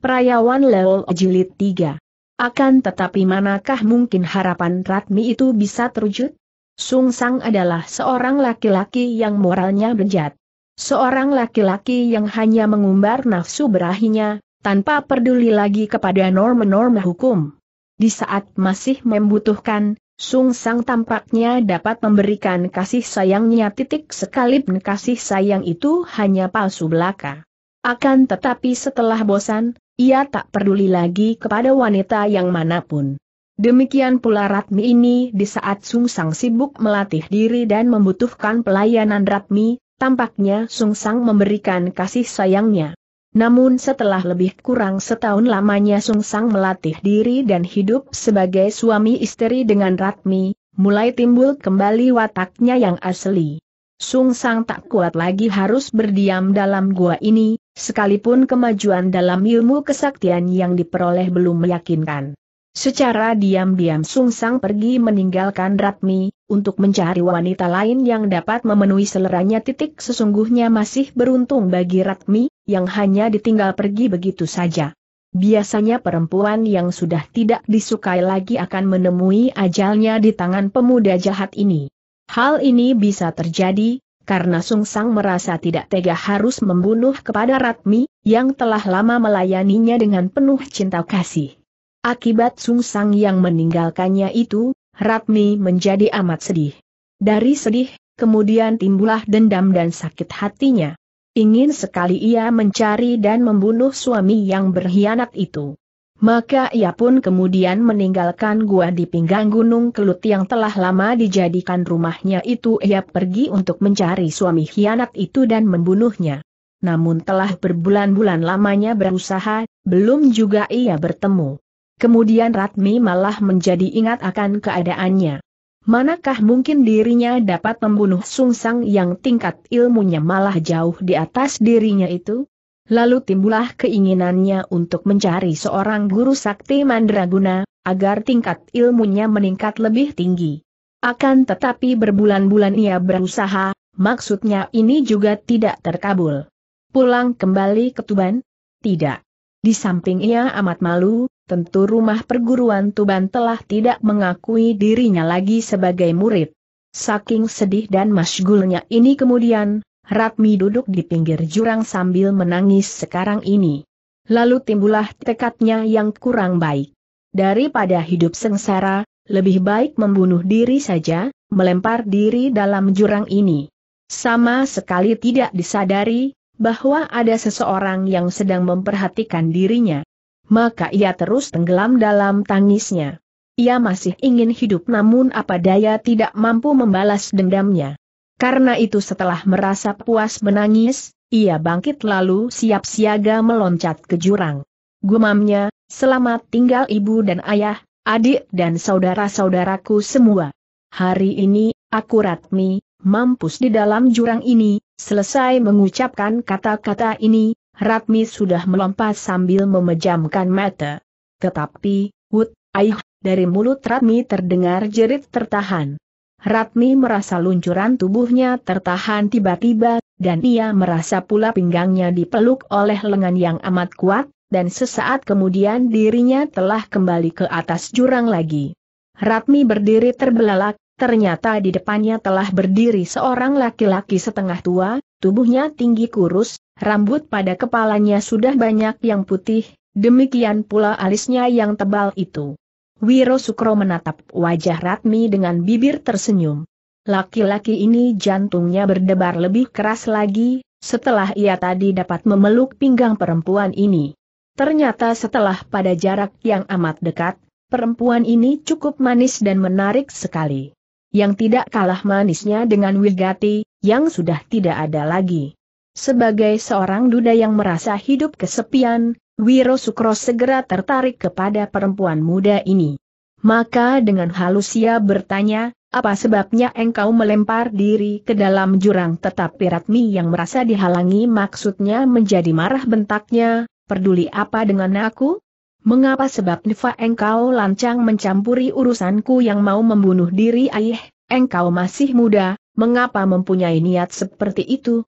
Perayawan Leo Jilid 3. Akan tetapi manakah mungkin harapan Ratmi itu bisa terwujud? Sung Sang adalah seorang laki-laki yang moralnya bejat. Seorang laki-laki yang hanya mengumbar nafsu berahinya, tanpa peduli lagi kepada norma-norma hukum. Di saat masih membutuhkan, Sung Sang tampaknya dapat memberikan kasih sayangnya titik sekalipun kasih sayang itu hanya palsu belaka. Akan tetapi setelah bosan, ia tak peduli lagi kepada wanita yang manapun. Demikian pula Ratmi ini di saat Sung Sang sibuk melatih diri dan membutuhkan pelayanan Ratmi, tampaknya Sung Sang memberikan kasih sayangnya. Namun setelah lebih kurang setahun lamanya Sung Sang melatih diri dan hidup sebagai suami istri dengan Ratmi, mulai timbul kembali wataknya yang asli. Sung Sang tak kuat lagi harus berdiam dalam gua ini, sekalipun kemajuan dalam ilmu kesaktian yang diperoleh belum meyakinkan. Secara diam-diam Sung Sang pergi meninggalkan Ratmi, untuk mencari wanita lain yang dapat memenuhi seleranya titik sesungguhnya masih beruntung bagi Ratmi, yang hanya ditinggal pergi begitu saja. Biasanya perempuan yang sudah tidak disukai lagi akan menemui ajalnya di tangan pemuda jahat ini. Hal ini bisa terjadi, karena Sung Sang merasa tidak tega harus membunuh kepada Ratmi, yang telah lama melayaninya dengan penuh cinta kasih. Akibat Sung Sang yang meninggalkannya itu, Ratmi menjadi amat sedih. Dari sedih, kemudian timbullah dendam dan sakit hatinya. Ingin sekali ia mencari dan membunuh suami yang berkhianat itu. Maka ia pun kemudian meninggalkan gua di pinggang gunung kelut yang telah lama dijadikan rumahnya itu ia pergi untuk mencari suami hianat itu dan membunuhnya. Namun telah berbulan-bulan lamanya berusaha, belum juga ia bertemu. Kemudian Ratmi malah menjadi ingat akan keadaannya. Manakah mungkin dirinya dapat membunuh Sung Sang yang tingkat ilmunya malah jauh di atas dirinya itu? Lalu timbullah keinginannya untuk mencari seorang guru sakti mandraguna, agar tingkat ilmunya meningkat lebih tinggi. Akan tetapi berbulan-bulan ia berusaha, maksudnya ini juga tidak terkabul. Pulang kembali ke Tuban? Tidak. Di samping ia amat malu, tentu rumah perguruan Tuban telah tidak mengakui dirinya lagi sebagai murid. Saking sedih dan masgulnya ini kemudian, Ratmi duduk di pinggir jurang sambil menangis sekarang ini. Lalu timbullah tekadnya yang kurang baik. Daripada hidup sengsara, lebih baik membunuh diri saja, melempar diri dalam jurang ini. Sama sekali tidak disadari, bahwa ada seseorang yang sedang memperhatikan dirinya. Maka ia terus tenggelam dalam tangisnya. Ia masih ingin hidup namun apa daya tidak mampu membalas dendamnya. Karena itu setelah merasa puas menangis, ia bangkit lalu siap siaga meloncat ke jurang. Gumamnya, selamat tinggal ibu dan ayah, adik dan saudara-saudaraku semua. Hari ini, aku Ratmi, mampus di dalam jurang ini, selesai mengucapkan kata-kata ini, Ratmi sudah melompat sambil memejamkan mata. Tetapi, wut, ayuh, dari mulut Ratmi terdengar jerit tertahan. Ratmi merasa luncuran tubuhnya tertahan tiba-tiba, dan ia merasa pula pinggangnya dipeluk oleh lengan yang amat kuat, dan sesaat kemudian dirinya telah kembali ke atas jurang lagi. Ratmi berdiri terbelalak, ternyata di depannya telah berdiri seorang laki-laki setengah tua, tubuhnya tinggi kurus, rambut pada kepalanya sudah banyak yang putih, demikian pula alisnya yang tebal itu. Wiro Sukro menatap wajah Ratmi dengan bibir tersenyum. Laki-laki ini jantungnya berdebar lebih keras lagi, setelah ia tadi dapat memeluk pinggang perempuan ini. Ternyata setelah pada jarak yang amat dekat, perempuan ini cukup manis dan menarik sekali. Yang tidak kalah manisnya dengan Wilgati yang sudah tidak ada lagi. Sebagai seorang duda yang merasa hidup kesepian, Wiro Sukro segera tertarik kepada perempuan muda ini. Maka dengan halus ia bertanya, apa sebabnya engkau melempar diri ke dalam jurang tetapi Ratmi yang merasa dihalangi maksudnya menjadi marah bentaknya, peduli apa dengan aku? Mengapa sebab Nifa engkau lancang mencampuri urusanku yang mau membunuh diri ayah, engkau masih muda, mengapa mempunyai niat seperti itu?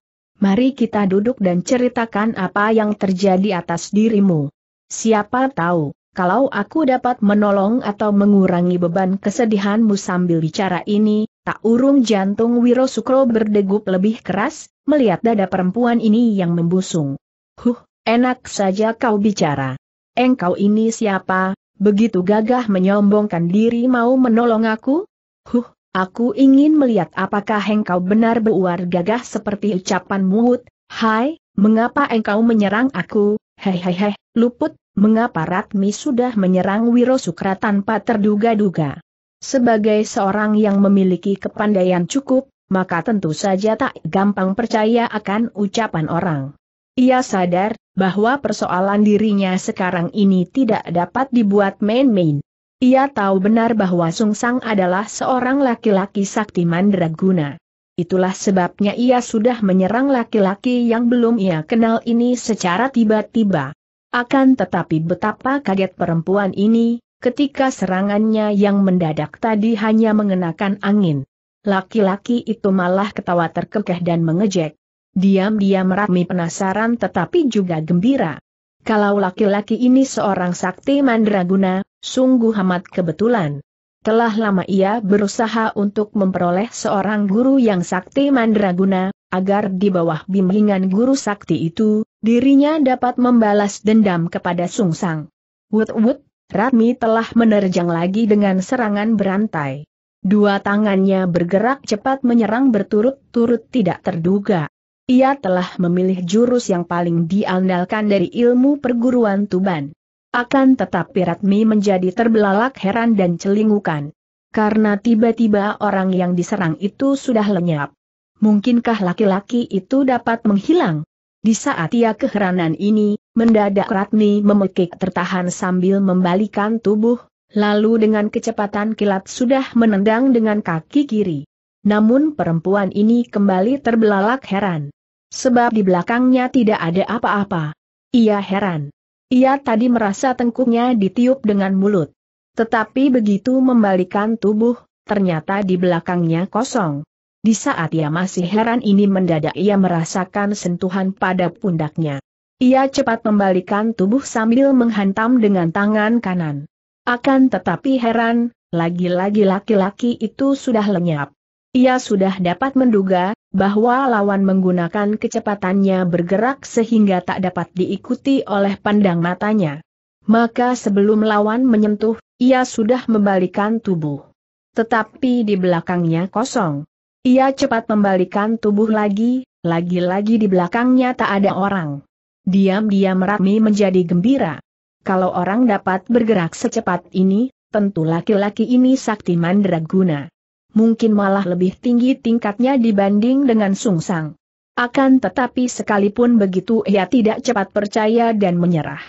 Mari kita duduk dan ceritakan apa yang terjadi atas dirimu. Siapa tahu, kalau aku dapat menolong atau mengurangi beban kesedihanmu sambil bicara ini, tak urung jantung Wiro Sukro berdegup lebih keras, melihat dada perempuan ini yang membusung. Huh, enak saja kau bicara. Engkau ini siapa, begitu gagah menyombongkan diri mau menolong aku? Huh, Aku ingin melihat apakah engkau benar beuar gagah seperti ucapan muhut, hai, mengapa engkau menyerang aku, hehehe, luput, mengapa Ratmi sudah menyerang Wiro Sukra tanpa terduga-duga. Sebagai seorang yang memiliki kepandaian cukup, maka tentu saja tak gampang percaya akan ucapan orang. Ia sadar, bahwa persoalan dirinya sekarang ini tidak dapat dibuat main-main. Ia tahu benar bahwa Sung Sang adalah seorang laki-laki sakti mandraguna. Itulah sebabnya ia sudah menyerang laki-laki yang belum ia kenal ini secara tiba-tiba. Akan tetapi betapa kaget perempuan ini, ketika serangannya yang mendadak tadi hanya mengenakan angin. Laki-laki itu malah ketawa terkekeh dan mengejek. Diam-diam Ratmi penasaran tetapi juga gembira. Kalau laki-laki ini seorang sakti mandraguna, Sungguh amat kebetulan. Telah lama ia berusaha untuk memperoleh seorang guru yang sakti mandraguna, agar di bawah bimbingan guru sakti itu, dirinya dapat membalas dendam kepada Sung Sang. Wut wut, Ratmi telah menerjang lagi dengan serangan berantai. Dua tangannya bergerak cepat menyerang berturut-turut tidak terduga. Ia telah memilih jurus yang paling diandalkan dari ilmu perguruan Tuban. Akan tetap, Ratmi menjadi terbelalak heran dan celingukan. Karena tiba-tiba orang yang diserang itu sudah lenyap. Mungkinkah laki-laki itu dapat menghilang? Di saat ia keheranan ini, mendadak Ratni memekik tertahan sambil membalikan tubuh, lalu dengan kecepatan kilat sudah menendang dengan kaki kiri. Namun perempuan ini kembali terbelalak heran. Sebab di belakangnya tidak ada apa-apa. Ia heran. Ia tadi merasa tengkuknya ditiup dengan mulut. Tetapi begitu membalikan tubuh, ternyata di belakangnya kosong. Di saat ia masih heran ini mendadak ia merasakan sentuhan pada pundaknya. Ia cepat membalikan tubuh sambil menghantam dengan tangan kanan. Akan tetapi heran, lagi-lagi laki-laki itu sudah lenyap. Ia sudah dapat menduga, bahwa lawan menggunakan kecepatannya bergerak sehingga tak dapat diikuti oleh pandang matanya. Maka sebelum lawan menyentuh, ia sudah membalikan tubuh. Tetapi di belakangnya kosong. Ia cepat membalikan tubuh lagi, lagi-lagi di belakangnya tak ada orang. Diam-diam Ratmi menjadi gembira. Kalau orang dapat bergerak secepat ini, tentu laki-laki ini sakti mandraguna mungkin malah lebih tinggi tingkatnya dibanding dengan Sung Sang. Akan tetapi sekalipun begitu ia tidak cepat percaya dan menyerah.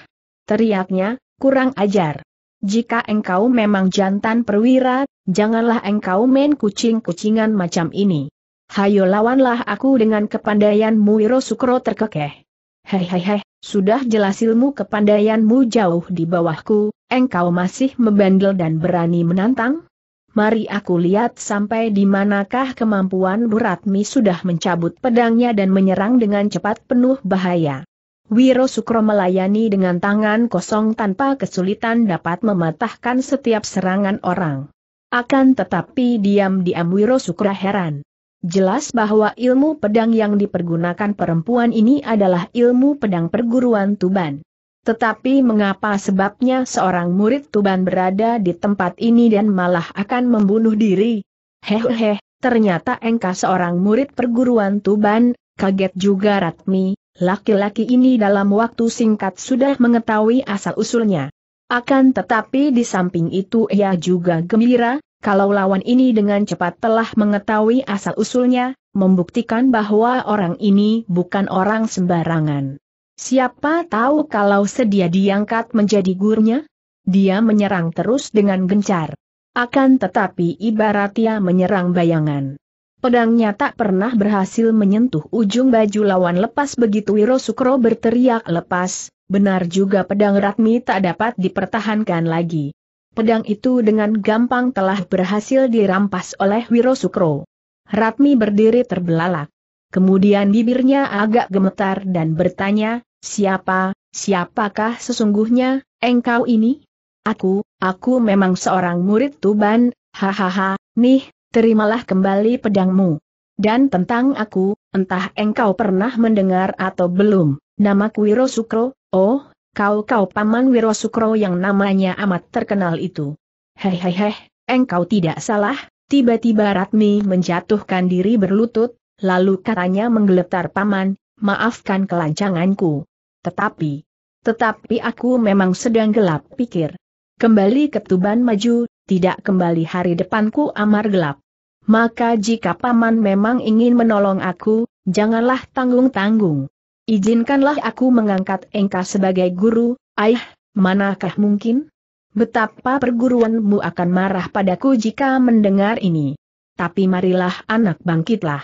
Teriaknya, kurang ajar. Jika engkau memang jantan perwira, janganlah engkau main kucing-kucingan macam ini. Hayo lawanlah aku dengan kepandaianmu Wiro Sukro terkekeh. hei, sudah jelas ilmu kepandaianmu jauh di bawahku, engkau masih membandel dan berani menantang? Mari aku lihat sampai di manakah kemampuan Buratmi sudah mencabut pedangnya dan menyerang dengan cepat penuh bahaya. Wiro Sukro melayani dengan tangan kosong tanpa kesulitan dapat mematahkan setiap serangan orang. Akan tetapi diam-diam Wiro Sukro heran. Jelas bahwa ilmu pedang yang dipergunakan perempuan ini adalah ilmu pedang perguruan Tuban. Tetapi mengapa sebabnya seorang murid Tuban berada di tempat ini dan malah akan membunuh diri? Hehehe, ternyata engkau seorang murid perguruan Tuban, kaget juga Ratmi, laki-laki ini dalam waktu singkat sudah mengetahui asal-usulnya. Akan tetapi di samping itu ia juga gembira, kalau lawan ini dengan cepat telah mengetahui asal-usulnya, membuktikan bahwa orang ini bukan orang sembarangan. Siapa tahu kalau sedia diangkat menjadi gurunya? Dia menyerang terus dengan gencar. Akan tetapi ibarat ia menyerang bayangan. Pedangnya tak pernah berhasil menyentuh ujung baju lawan lepas begitu Wiro Sukro berteriak lepas, benar juga pedang Ratmi tak dapat dipertahankan lagi. Pedang itu dengan gampang telah berhasil dirampas oleh Wiro Sukro. Ratmi berdiri terbelalak. Kemudian bibirnya agak gemetar dan bertanya, siapa, siapakah sesungguhnya, engkau ini? Aku, aku memang seorang murid Tuban, hahaha, nih, terimalah kembali pedangmu. Dan tentang aku, entah engkau pernah mendengar atau belum, nama Wiro Sukro, oh, kau-kau paman Wiro Sukro yang namanya amat terkenal itu. Hei hei hei, engkau tidak salah, tiba-tiba Ratmi menjatuhkan diri berlutut, lalu katanya menggeletar paman, maafkan kelancanganku. Tetapi, tetapi aku memang sedang gelap pikir. Kembali ke Tuban maju, tidak kembali hari depanku amar gelap. Maka jika paman memang ingin menolong aku, janganlah tanggung-tanggung. Izinkanlah aku mengangkat engkau sebagai guru, ayah, manakah mungkin? Betapa perguruanmu akan marah padaku jika mendengar ini. Tapi marilah anak bangkitlah.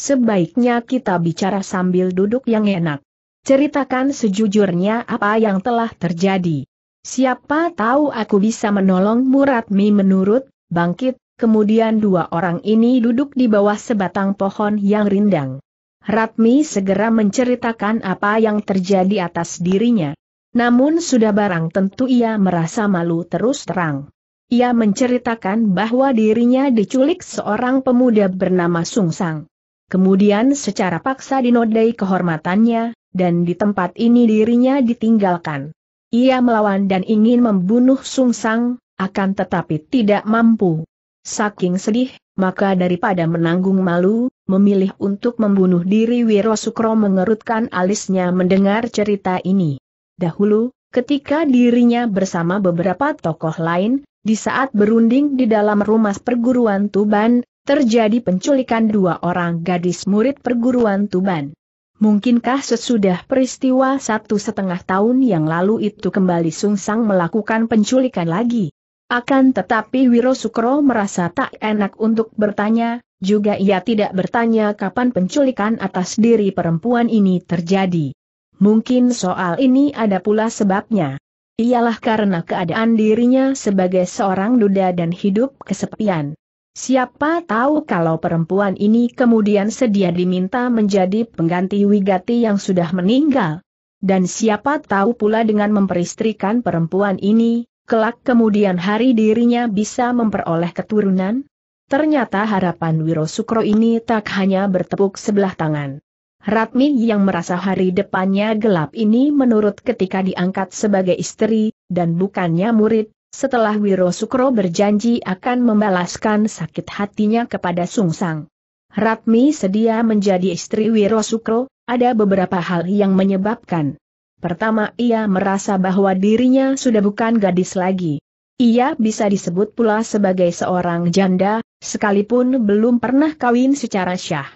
Sebaiknya kita bicara sambil duduk yang enak. Ceritakan sejujurnya apa yang telah terjadi. Siapa tahu aku bisa menolong Muratmi menurut, bangkit, kemudian dua orang ini duduk di bawah sebatang pohon yang rindang. Ratmi segera menceritakan apa yang terjadi atas dirinya. Namun sudah barang tentu ia merasa malu terus terang. Ia menceritakan bahwa dirinya diculik seorang pemuda bernama Sungsang. Kemudian secara paksa dinodai kehormatannya, dan di tempat ini dirinya ditinggalkan. Ia melawan dan ingin membunuh Sung Sang, akan tetapi tidak mampu. Saking sedih, maka daripada menanggung malu, memilih untuk membunuh diri Wiro Sukro mengerutkan alisnya mendengar cerita ini. Dahulu, ketika dirinya bersama beberapa tokoh lain, di saat berunding di dalam rumah perguruan Tuban, terjadi penculikan dua orang gadis murid perguruan Tuban. Mungkinkah sesudah peristiwa satu setengah tahun yang lalu itu kembali Sungsang melakukan penculikan lagi? Akan tetapi Wiro Sukro merasa tak enak untuk bertanya, juga ia tidak bertanya kapan penculikan atas diri perempuan ini terjadi. Mungkin soal ini ada pula sebabnya. Ialah karena keadaan dirinya sebagai seorang duda dan hidup kesepian. Siapa tahu kalau perempuan ini kemudian sedia diminta menjadi pengganti Wigati yang sudah meninggal. Dan siapa tahu pula dengan memperistrikan perempuan ini, kelak kemudian hari dirinya bisa memperoleh keturunan? Ternyata harapan Wiro Sukro ini tak hanya bertepuk sebelah tangan. Ratmi yang merasa hari depannya gelap ini menurut ketika diangkat sebagai istri, dan bukannya murid, setelah Wiro Sukro berjanji akan membalaskan sakit hatinya kepada Sung Sang. Ratmi sedia menjadi istri Wiro Sukro, ada beberapa hal yang menyebabkan. Pertama ia merasa bahwa dirinya sudah bukan gadis lagi. Ia bisa disebut pula sebagai seorang janda, sekalipun belum pernah kawin secara syah.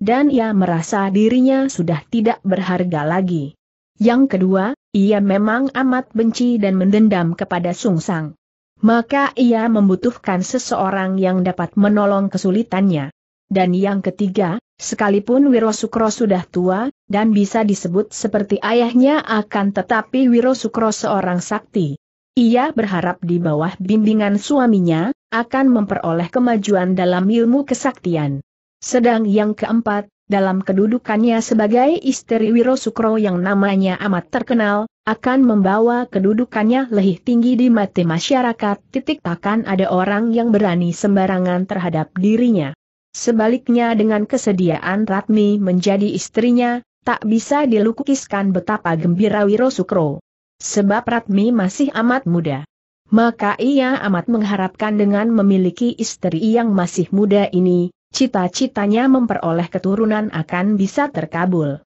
Dan ia merasa dirinya sudah tidak berharga lagi. Yang kedua, ia memang amat benci dan mendendam kepada Sung Sang. Maka ia membutuhkan seseorang yang dapat menolong kesulitannya. Dan yang ketiga, sekalipun Wiro Sukro sudah tua, dan bisa disebut seperti ayahnya akan tetapi Wiro Sukro seorang sakti. Ia berharap di bawah bimbingan suaminya, akan memperoleh kemajuan dalam ilmu kesaktian. Sedang yang keempat, dalam kedudukannya sebagai istri Wiro Sukro yang namanya amat terkenal, akan membawa kedudukannya lebih tinggi di mata masyarakat, titik takkan ada orang yang berani sembarangan terhadap dirinya. Sebaliknya dengan kesediaan Ratmi menjadi istrinya, tak bisa dilukiskan betapa gembira Wiro Sukro. Sebab Ratmi masih amat muda. Maka ia amat mengharapkan dengan memiliki istri yang masih muda ini, cita-citanya memperoleh keturunan akan bisa terkabul.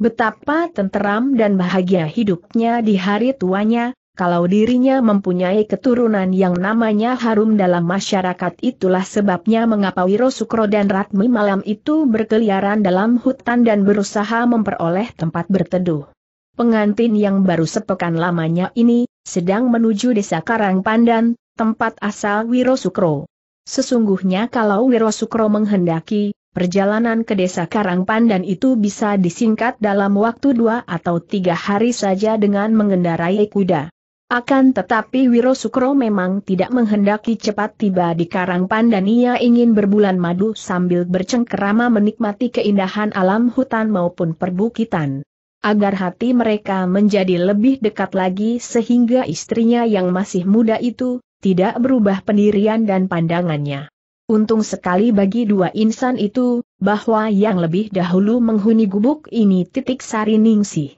Betapa tenteram dan bahagia hidupnya di hari tuanya, kalau dirinya mempunyai keturunan yang namanya harum dalam masyarakat itulah sebabnya mengapa Wiro Sukro dan Ratmi malam itu berkeliaran dalam hutan dan berusaha memperoleh tempat berteduh. Pengantin yang baru sepekan lamanya ini, sedang menuju desa Karang Pandan, tempat asal Wiro Sukro. Sesungguhnya kalau Wiro Sukro menghendaki, perjalanan ke desa Karangpandan itu bisa disingkat dalam waktu dua atau tiga hari saja dengan mengendarai kuda. Akan tetapi Wiro Sukro memang tidak menghendaki cepat tiba di Karangpandan ia ingin berbulan madu sambil bercengkerama menikmati keindahan alam hutan maupun perbukitan. Agar hati mereka menjadi lebih dekat lagi sehingga istrinya yang masih muda itu, tidak berubah pendirian dan pandangannya. Untung sekali bagi dua insan itu, bahwa yang lebih dahulu menghuni gubuk ini titik sari ningsih.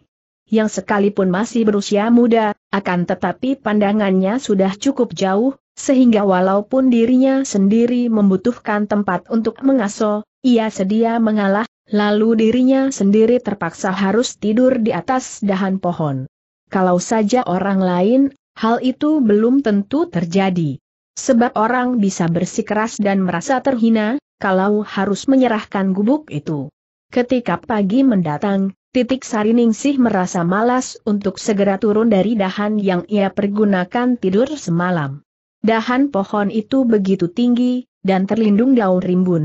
Yang sekalipun masih berusia muda, akan tetapi pandangannya sudah cukup jauh, sehingga walaupun dirinya sendiri membutuhkan tempat untuk mengaso, ia sedia mengalah, lalu dirinya sendiri terpaksa harus tidur di atas dahan pohon. Kalau saja orang lain Hal itu belum tentu terjadi. Sebab orang bisa bersikeras dan merasa terhina, kalau harus menyerahkan gubuk itu. Ketika pagi mendatang, Titik Sariningsih merasa malas untuk segera turun dari dahan yang ia pergunakan tidur semalam. Dahan pohon itu begitu tinggi, dan terlindung daun rimbun.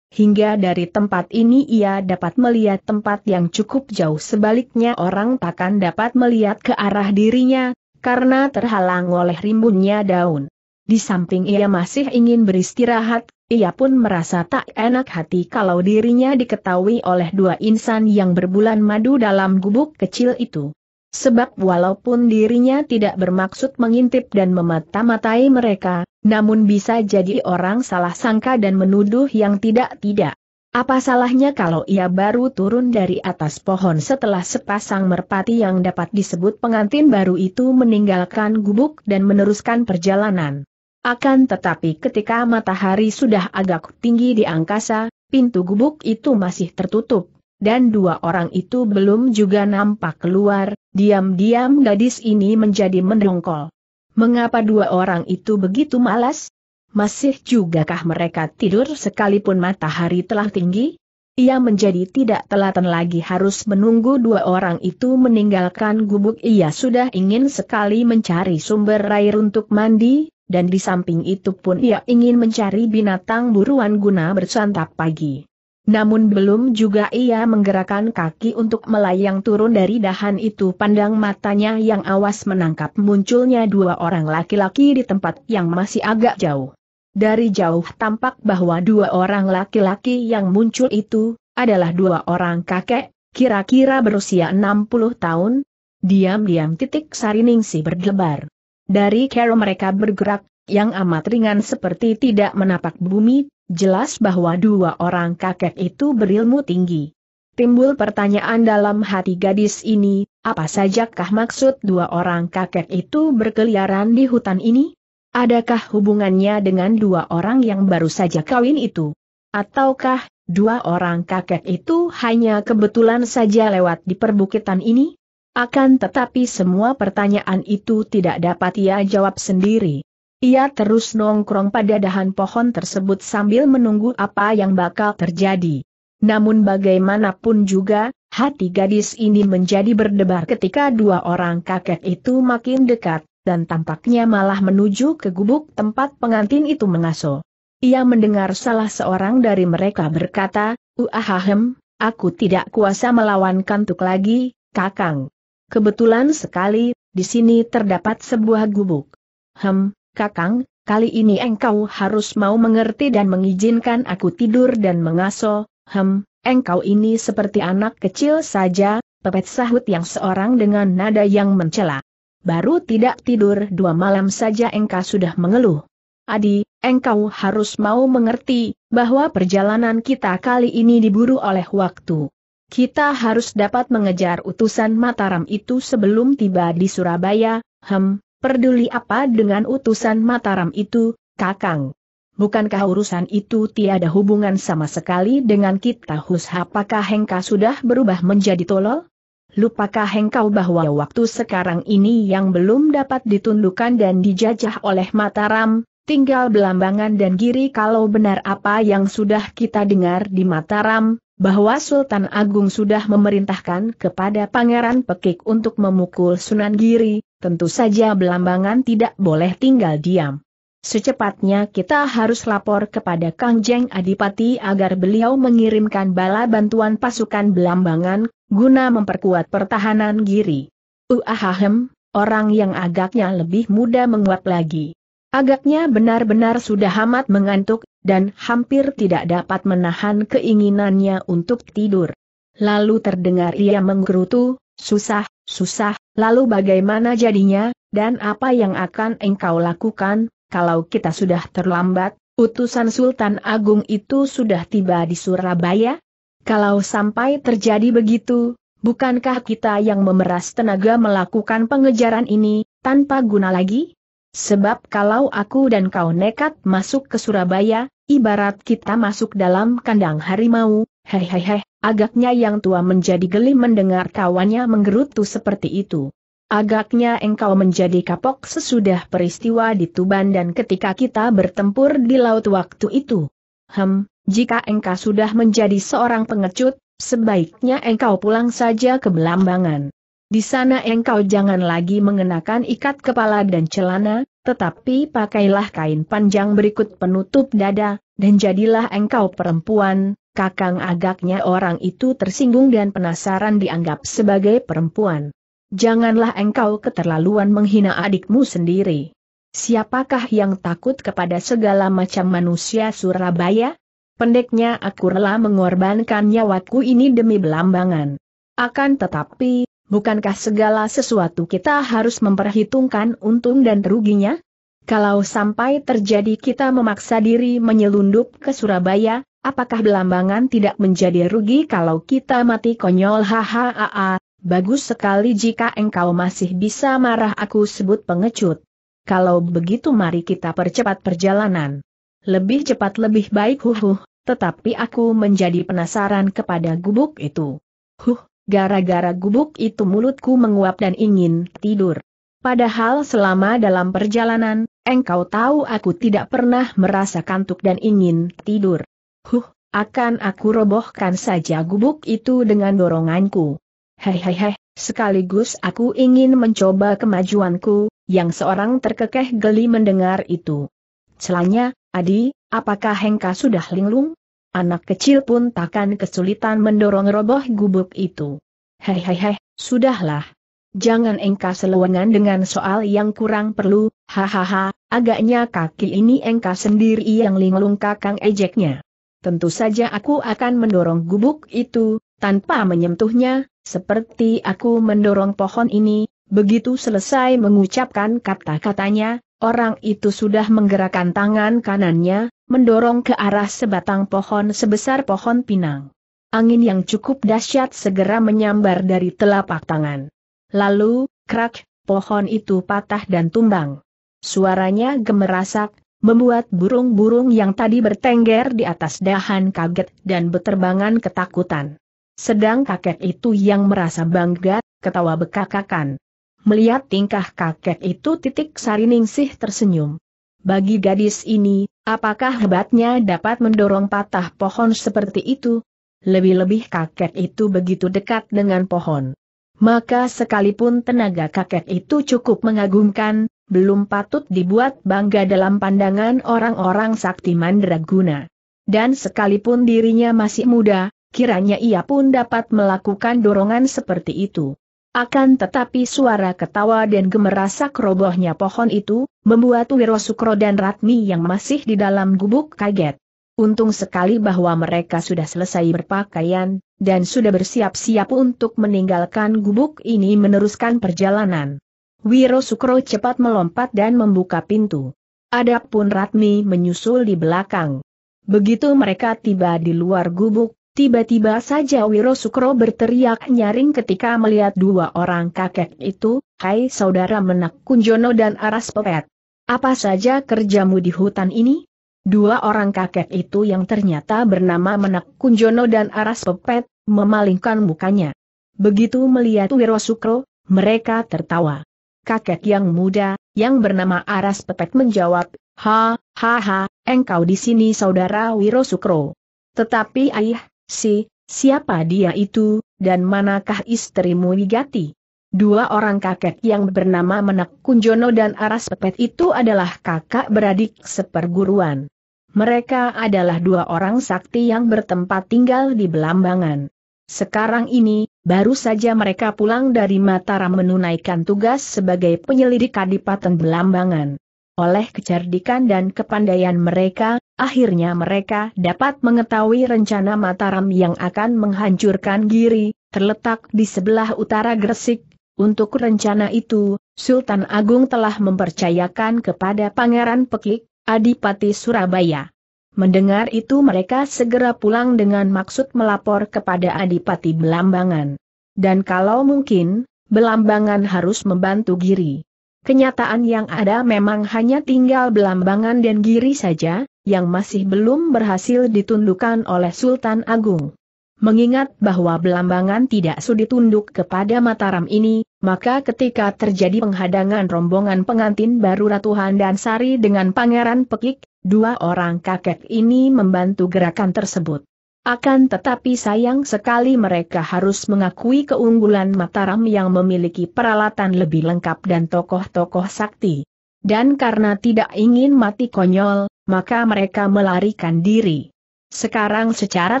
Hingga dari tempat ini ia dapat melihat tempat yang cukup jauh sebaliknya orang takkan dapat melihat ke arah dirinya, karena terhalang oleh rimbunnya daun. Di samping ia masih ingin beristirahat, ia pun merasa tak enak hati kalau dirinya diketahui oleh dua insan yang berbulan madu dalam gubuk kecil itu. Sebab walaupun dirinya tidak bermaksud mengintip dan memata-matai mereka, namun bisa jadi orang salah sangka dan menuduh yang tidak-tidak. Apa salahnya kalau ia baru turun dari atas pohon setelah sepasang merpati yang dapat disebut pengantin baru itu meninggalkan gubuk dan meneruskan perjalanan. Akan tetapi ketika matahari sudah agak tinggi di angkasa, pintu gubuk itu masih tertutup, dan dua orang itu belum juga nampak keluar, diam-diam gadis ini menjadi mendongkol. Mengapa dua orang itu begitu malas? Masih jugakah mereka tidur sekalipun matahari telah tinggi? Ia menjadi tidak telaten lagi harus menunggu dua orang itu meninggalkan gubuk ia sudah ingin sekali mencari sumber air untuk mandi, dan di samping itu pun ia ingin mencari binatang buruan guna bersantap pagi. Namun belum juga ia menggerakkan kaki untuk melayang turun dari dahan itu pandang matanya yang awas menangkap munculnya dua orang laki-laki di tempat yang masih agak jauh. Dari jauh tampak bahwa dua orang laki-laki yang muncul itu, adalah dua orang kakek, kira-kira berusia 60 tahun. Diam-diam titik sariningsi berdebar. Dari cara mereka bergerak, yang amat ringan seperti tidak menapak bumi, jelas bahwa dua orang kakek itu berilmu tinggi. Timbul pertanyaan dalam hati gadis ini, apa sajakah maksud dua orang kakek itu berkeliaran di hutan ini? Adakah hubungannya dengan dua orang yang baru saja kawin itu? Ataukah, dua orang kakek itu hanya kebetulan saja lewat di perbukitan ini? Akan tetapi semua pertanyaan itu tidak dapat ia jawab sendiri. Ia terus nongkrong pada dahan pohon tersebut sambil menunggu apa yang bakal terjadi. Namun bagaimanapun juga, hati gadis ini menjadi berdebar ketika dua orang kakek itu makin dekat dan tampaknya malah menuju ke gubuk tempat pengantin itu mengaso. Ia mendengar salah seorang dari mereka berkata, Uahahem, aku tidak kuasa melawan kantuk lagi, kakang. Kebetulan sekali, di sini terdapat sebuah gubuk. Hem, kakang, kali ini engkau harus mau mengerti dan mengizinkan aku tidur dan mengaso, hem, engkau ini seperti anak kecil saja, pepet sahut yang seorang dengan nada yang mencela baru tidak tidur dua malam saja engkau sudah mengeluh. Adi, engkau harus mau mengerti, bahwa perjalanan kita kali ini diburu oleh waktu. Kita harus dapat mengejar utusan Mataram itu sebelum tiba di Surabaya, hem, peduli apa dengan utusan Mataram itu, kakang. Bukankah urusan itu tiada hubungan sama sekali dengan kita hus apakah Engkau sudah berubah menjadi tolol? Lupakah engkau bahwa waktu sekarang ini yang belum dapat ditundukkan dan dijajah oleh Mataram, tinggal Belambangan dan Giri kalau benar apa yang sudah kita dengar di Mataram, bahwa Sultan Agung sudah memerintahkan kepada Pangeran Pekik untuk memukul Sunan Giri, tentu saja Belambangan tidak boleh tinggal diam. Secepatnya kita harus lapor kepada Kang Jeng Adipati agar beliau mengirimkan bala bantuan pasukan belambangan, guna memperkuat pertahanan giri. Uahahem, orang yang agaknya lebih mudah menguap lagi. Agaknya benar-benar sudah amat mengantuk, dan hampir tidak dapat menahan keinginannya untuk tidur. Lalu terdengar ia menggerutu, susah, susah, lalu bagaimana jadinya, dan apa yang akan engkau lakukan, kalau kita sudah terlambat, utusan Sultan Agung itu sudah tiba di Surabaya? Kalau sampai terjadi begitu, bukankah kita yang memeras tenaga melakukan pengejaran ini, tanpa guna lagi? Sebab kalau aku dan kau nekat masuk ke Surabaya, ibarat kita masuk dalam kandang harimau, hehehe, agaknya yang tua menjadi geli mendengar kawannya menggerutu seperti itu. Agaknya engkau menjadi kapok sesudah peristiwa di Tuban dan ketika kita bertempur di laut waktu itu. Hem, jika engkau sudah menjadi seorang pengecut, sebaiknya engkau pulang saja ke Belambangan. Di sana engkau jangan lagi mengenakan ikat kepala dan celana, tetapi pakailah kain panjang berikut penutup dada, dan jadilah engkau perempuan, kakang agaknya orang itu tersinggung dan penasaran dianggap sebagai perempuan. Janganlah engkau keterlaluan menghina adikmu sendiri. Siapakah yang takut kepada segala macam manusia Surabaya? Pendeknya aku rela mengorbankan nyawaku ini demi belambangan. Akan tetapi, bukankah segala sesuatu kita harus memperhitungkan untung dan ruginya? Kalau sampai terjadi kita memaksa diri menyelundup ke Surabaya, apakah belambangan tidak menjadi rugi kalau kita mati konyol hahaha, Bagus sekali jika engkau masih bisa marah aku sebut pengecut. Kalau begitu mari kita percepat perjalanan. Lebih cepat lebih baik huhuh, tetapi aku menjadi penasaran kepada gubuk itu. Huh, gara-gara gubuk itu mulutku menguap dan ingin tidur. Padahal selama dalam perjalanan, engkau tahu aku tidak pernah merasa kantuk dan ingin tidur. Huh, akan aku robohkan saja gubuk itu dengan doronganku. Hei hei hei, sekaligus aku ingin mencoba kemajuanku, yang seorang terkekeh geli mendengar itu. Celanya, Adi, apakah Hengka sudah linglung? Anak kecil pun takkan kesulitan mendorong roboh gubuk itu. Hei hei hei, sudahlah. Jangan engka selewengan dengan soal yang kurang perlu, hahaha, agaknya kaki ini engka sendiri yang linglung kakang ejeknya. Tentu saja aku akan mendorong gubuk itu, tanpa menyentuhnya, seperti aku mendorong pohon ini, begitu selesai mengucapkan kata-katanya, orang itu sudah menggerakkan tangan kanannya, mendorong ke arah sebatang pohon sebesar pohon pinang. Angin yang cukup dahsyat segera menyambar dari telapak tangan. Lalu, krak, pohon itu patah dan tumbang. Suaranya gemerasak, membuat burung-burung yang tadi bertengger di atas dahan kaget dan beterbangan ketakutan. Sedang kakek itu yang merasa bangga, ketawa bekakakan. Melihat tingkah kakek itu titik sariningsih tersenyum. Bagi gadis ini, apakah hebatnya dapat mendorong patah pohon seperti itu? Lebih-lebih kakek itu begitu dekat dengan pohon. Maka sekalipun tenaga kakek itu cukup mengagumkan, belum patut dibuat bangga dalam pandangan orang-orang sakti mandraguna. Dan sekalipun dirinya masih muda, kiranya ia pun dapat melakukan dorongan seperti itu. Akan tetapi suara ketawa dan gemerasak robohnya pohon itu, membuat Wiro Sukro dan Ratmi yang masih di dalam gubuk kaget. Untung sekali bahwa mereka sudah selesai berpakaian, dan sudah bersiap-siap untuk meninggalkan gubuk ini meneruskan perjalanan. Wiro Sukro cepat melompat dan membuka pintu. Adapun Ratmi menyusul di belakang. Begitu mereka tiba di luar gubuk, Tiba-tiba saja Wiro Sukro berteriak nyaring ketika melihat dua orang kakek itu, Hai saudara menak Kunjono dan Aras Pepet. Apa saja kerjamu di hutan ini? Dua orang kakek itu yang ternyata bernama menak Kunjono dan Aras Pepet, memalingkan mukanya. Begitu melihat Wiro Sukro, mereka tertawa. Kakek yang muda, yang bernama Aras Pepet menjawab, Ha, ha ha, engkau di sini saudara Wiro Sukro. Tetapi ayah, Si, siapa dia itu, dan manakah istrimu Wigati? Dua orang kakek yang bernama Menak Kunjono dan Aras Pepet itu adalah kakak beradik seperguruan. Mereka adalah dua orang sakti yang bertempat tinggal di Belambangan. Sekarang ini, baru saja mereka pulang dari Mataram menunaikan tugas sebagai penyelidik Kadipaten Belambangan. Oleh kecerdikan dan kepandaian mereka, akhirnya mereka dapat mengetahui rencana Mataram yang akan menghancurkan Giri, terletak di sebelah utara Gresik. Untuk rencana itu, Sultan Agung telah mempercayakan kepada Pangeran Pekik, Adipati Surabaya. Mendengar itu mereka segera pulang dengan maksud melapor kepada Adipati Belambangan. Dan kalau mungkin, Belambangan harus membantu Giri. Kenyataan yang ada memang hanya tinggal Belambangan dan Giri saja, yang masih belum berhasil ditundukkan oleh Sultan Agung. Mengingat bahwa Belambangan tidak sudi tunduk kepada Mataram ini, maka ketika terjadi penghadangan rombongan pengantin baru Ratu Handansari dengan Pangeran Pekik, dua orang kakek ini membantu gerakan tersebut. Akan tetapi sayang sekali mereka harus mengakui keunggulan Mataram yang memiliki peralatan lebih lengkap dan tokoh-tokoh sakti. Dan karena tidak ingin mati konyol, maka mereka melarikan diri. Sekarang secara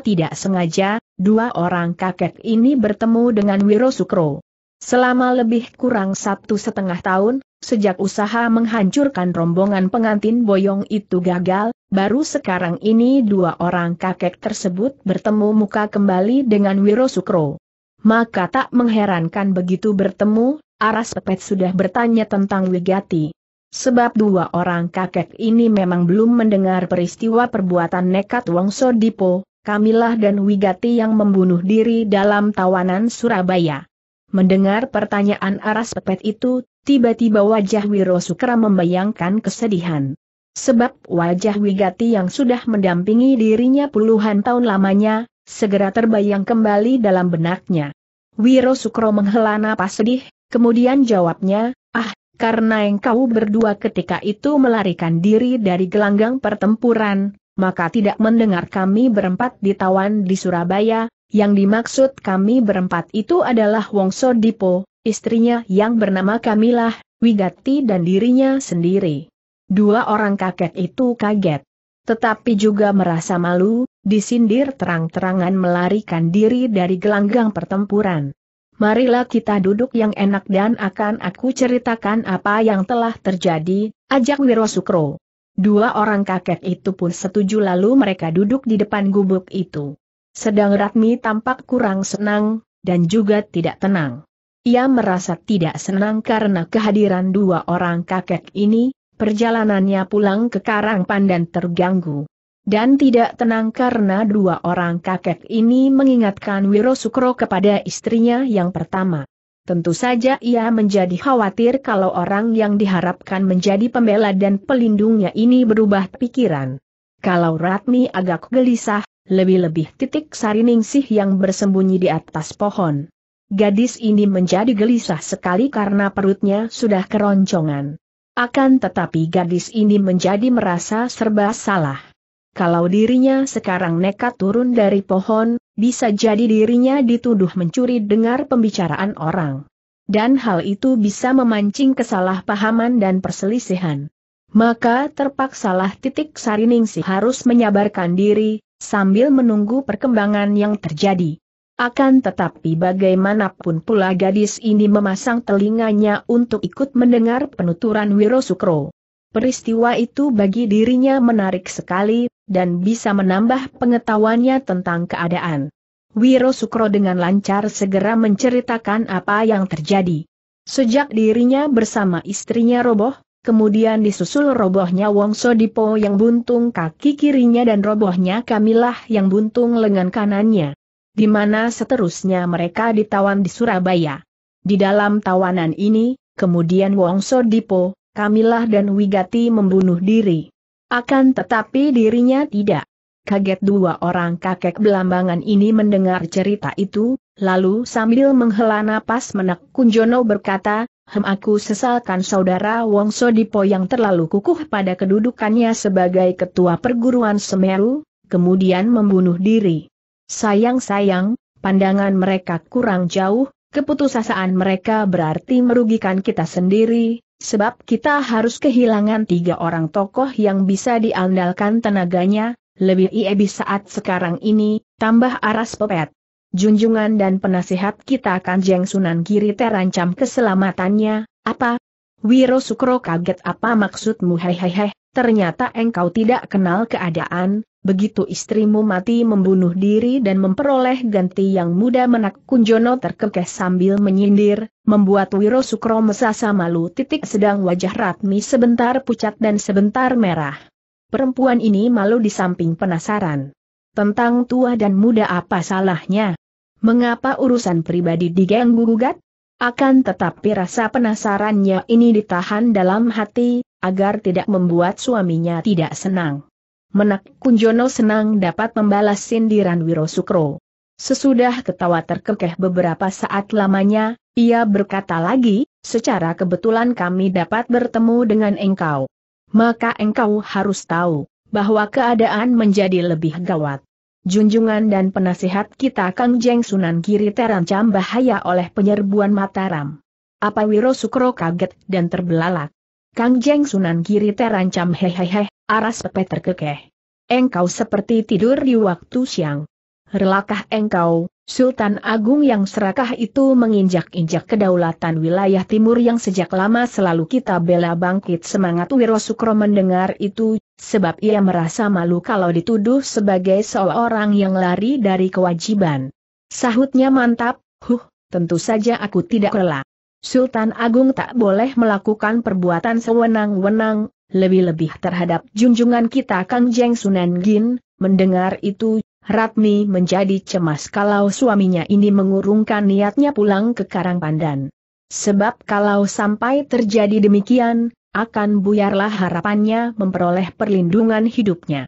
tidak sengaja, dua orang kakek ini bertemu dengan Wiro Sukro. Selama lebih kurang satu setengah tahun, sejak usaha menghancurkan rombongan pengantin boyong itu gagal, baru sekarang ini dua orang kakek tersebut bertemu muka kembali dengan Wiro Sukro. Maka tak mengherankan begitu bertemu, Aras Pepet sudah bertanya tentang Wigati. Sebab dua orang kakek ini memang belum mendengar peristiwa perbuatan nekat Wongso Dipo, Kamilah dan Wigati yang membunuh diri dalam tawanan Surabaya. Mendengar pertanyaan aras pepet itu, tiba-tiba wajah Wiro Sukra membayangkan kesedihan. Sebab wajah Wigati yang sudah mendampingi dirinya puluhan tahun lamanya, segera terbayang kembali dalam benaknya. Wiro Sukro menghela napas sedih, kemudian jawabnya, karena engkau berdua ketika itu melarikan diri dari gelanggang pertempuran, maka tidak mendengar kami berempat ditawan di Surabaya, yang dimaksud kami berempat itu adalah Wongso Dipo, istrinya yang bernama Kamilah, Wigati dan dirinya sendiri. Dua orang kakek itu kaget. Tetapi juga merasa malu, disindir terang-terangan melarikan diri dari gelanggang pertempuran. Marilah kita duduk yang enak dan akan aku ceritakan apa yang telah terjadi, ajak Wiro Sukro. Dua orang kakek itu pun setuju lalu mereka duduk di depan gubuk itu. Sedang Ratmi tampak kurang senang, dan juga tidak tenang. Ia merasa tidak senang karena kehadiran dua orang kakek ini, perjalanannya pulang ke Karangpan dan terganggu dan tidak tenang karena dua orang kakek ini mengingatkan Wiro Sukro kepada istrinya yang pertama. Tentu saja ia menjadi khawatir kalau orang yang diharapkan menjadi pembela dan pelindungnya ini berubah pikiran. Kalau Ratni agak gelisah, lebih-lebih titik sariningsih yang bersembunyi di atas pohon. Gadis ini menjadi gelisah sekali karena perutnya sudah keroncongan. Akan tetapi gadis ini menjadi merasa serba salah kalau dirinya sekarang nekat turun dari pohon, bisa jadi dirinya dituduh mencuri dengar pembicaraan orang. Dan hal itu bisa memancing kesalahpahaman dan perselisihan. Maka terpaksalah titik Sariningsi harus menyabarkan diri, sambil menunggu perkembangan yang terjadi. Akan tetapi bagaimanapun pula gadis ini memasang telinganya untuk ikut mendengar penuturan Wiro Sukro. Peristiwa itu bagi dirinya menarik sekali, dan bisa menambah pengetahuannya tentang keadaan. Wiro Sukro dengan lancar segera menceritakan apa yang terjadi. Sejak dirinya bersama istrinya roboh, kemudian disusul robohnya Wongso Dipo yang buntung kaki kirinya dan robohnya Kamilah yang buntung lengan kanannya. Di mana seterusnya mereka ditawan di Surabaya. Di dalam tawanan ini, kemudian Wongso Dipo, Kamilah dan Wigati membunuh diri. Akan tetapi dirinya tidak. Kaget dua orang kakek belambangan ini mendengar cerita itu, lalu sambil menghela napas menek Kunjono berkata, Hem aku sesalkan saudara Wongso Dipo yang terlalu kukuh pada kedudukannya sebagai ketua perguruan Semeru, kemudian membunuh diri. Sayang-sayang, pandangan mereka kurang jauh, keputusasaan mereka berarti merugikan kita sendiri, Sebab kita harus kehilangan tiga orang tokoh yang bisa diandalkan tenaganya, lebih iebi saat sekarang ini, tambah aras pepet. Junjungan dan penasihat kita Kanjeng Sunan Giri terancam keselamatannya, apa? Wiro Sukro kaget apa maksudmu hehehe, ternyata engkau tidak kenal keadaan, begitu istrimu mati membunuh diri dan memperoleh ganti yang muda menak Kunjono terkekeh sambil menyindir, membuat Wiro Sukro mesasa malu titik sedang wajah Ratmi sebentar pucat dan sebentar merah. Perempuan ini malu di samping penasaran. Tentang tua dan muda apa salahnya? Mengapa urusan pribadi diganggu-gugat? Akan tetapi rasa penasarannya ini ditahan dalam hati, agar tidak membuat suaminya tidak senang. Menak Kunjono senang dapat membalas sindiran Wiro Sukro. Sesudah ketawa terkekeh beberapa saat lamanya, ia berkata lagi, secara kebetulan kami dapat bertemu dengan engkau. Maka engkau harus tahu, bahwa keadaan menjadi lebih gawat. Junjungan dan penasihat kita Kang Jeng Sunan Giri terancam bahaya oleh penyerbuan Mataram. Apa Wiro Sukro kaget dan terbelalak? Kang Jeng Sunan Giri terancam hehehe, Aras Pepe terkekeh. Engkau seperti tidur di waktu siang. Relakah engkau, Sultan Agung yang serakah itu menginjak-injak kedaulatan wilayah timur yang sejak lama selalu kita bela bangkit semangat Wiro Sukro mendengar itu, sebab ia merasa malu kalau dituduh sebagai seorang yang lari dari kewajiban. Sahutnya mantap, huh, tentu saja aku tidak rela. Sultan Agung tak boleh melakukan perbuatan sewenang-wenang, lebih-lebih terhadap junjungan kita Kang Jeng Sunan Gin, mendengar itu, Ratmi menjadi cemas kalau suaminya ini mengurungkan niatnya pulang ke Karang Pandan. Sebab kalau sampai terjadi demikian, akan buyarlah harapannya memperoleh perlindungan hidupnya.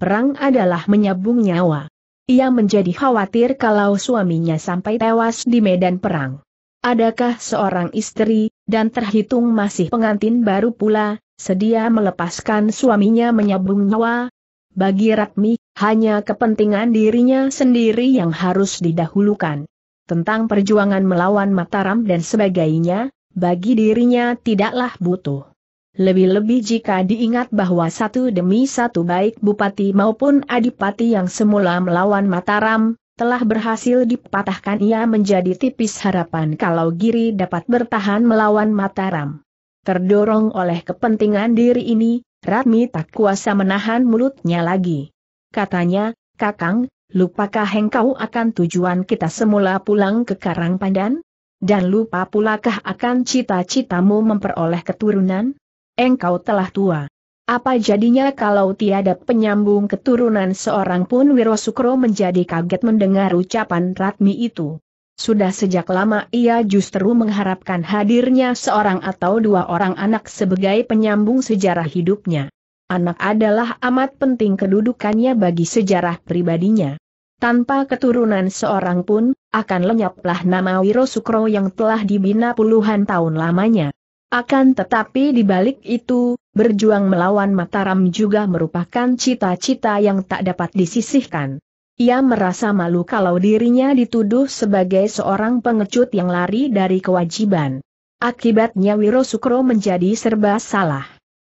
Perang adalah menyambung nyawa. Ia menjadi khawatir kalau suaminya sampai tewas di medan perang. Adakah seorang istri, dan terhitung masih pengantin baru pula, sedia melepaskan suaminya menyabung nyawa. Bagi Ratmi, hanya kepentingan dirinya sendiri yang harus didahulukan. Tentang perjuangan melawan Mataram dan sebagainya, bagi dirinya tidaklah butuh. Lebih-lebih jika diingat bahwa satu demi satu baik bupati maupun adipati yang semula melawan Mataram, telah berhasil dipatahkan ia menjadi tipis harapan kalau Giri dapat bertahan melawan Mataram. Terdorong oleh kepentingan diri ini, Ratmi tak kuasa menahan mulutnya lagi. Katanya, Kakang, lupakah engkau akan tujuan kita semula pulang ke Karang Pandan? Dan lupa pulakah akan cita-citamu memperoleh keturunan? Engkau telah tua. Apa jadinya kalau tiada penyambung keturunan seorang pun Wirosukro menjadi kaget mendengar ucapan Ratmi itu. Sudah sejak lama ia justru mengharapkan hadirnya seorang atau dua orang anak sebagai penyambung sejarah hidupnya. Anak adalah amat penting kedudukannya bagi sejarah pribadinya. Tanpa keturunan seorang pun, akan lenyaplah nama Wiro Sukro yang telah dibina puluhan tahun lamanya. Akan tetapi di balik itu, berjuang melawan Mataram juga merupakan cita-cita yang tak dapat disisihkan. Ia merasa malu kalau dirinya dituduh sebagai seorang pengecut yang lari dari kewajiban. Akibatnya Wiro Sukro menjadi serba salah.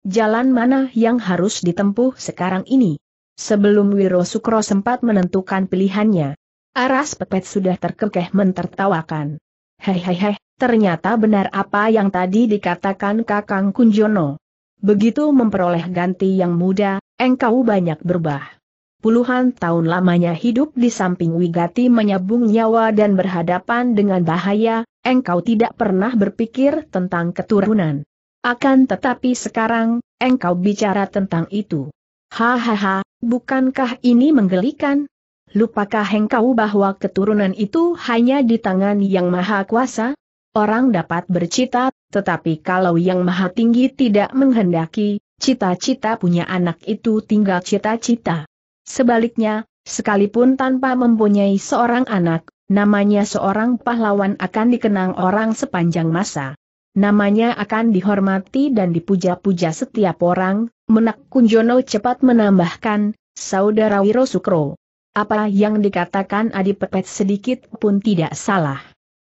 Jalan mana yang harus ditempuh sekarang ini? Sebelum Wiro Sukro sempat menentukan pilihannya, Aras Pepet sudah terkekeh mentertawakan. Hehehe, ternyata benar apa yang tadi dikatakan Kakang Kunjono. Begitu memperoleh ganti yang muda, engkau banyak berubah. Puluhan tahun lamanya hidup di samping Wigati menyabung nyawa dan berhadapan dengan bahaya, engkau tidak pernah berpikir tentang keturunan. Akan tetapi sekarang, engkau bicara tentang itu. Hahaha, bukankah ini menggelikan? Lupakah engkau bahwa keturunan itu hanya di tangan yang maha kuasa? Orang dapat bercita, tetapi kalau yang maha tinggi tidak menghendaki, cita-cita punya anak itu tinggal cita-cita. Sebaliknya, sekalipun tanpa mempunyai seorang anak, namanya seorang pahlawan akan dikenang orang sepanjang masa. Namanya akan dihormati dan dipuja-puja setiap orang, Menak Kunjono cepat menambahkan, Saudara Wiro Sukro. Apa yang dikatakan Adi Pepet sedikit pun tidak salah.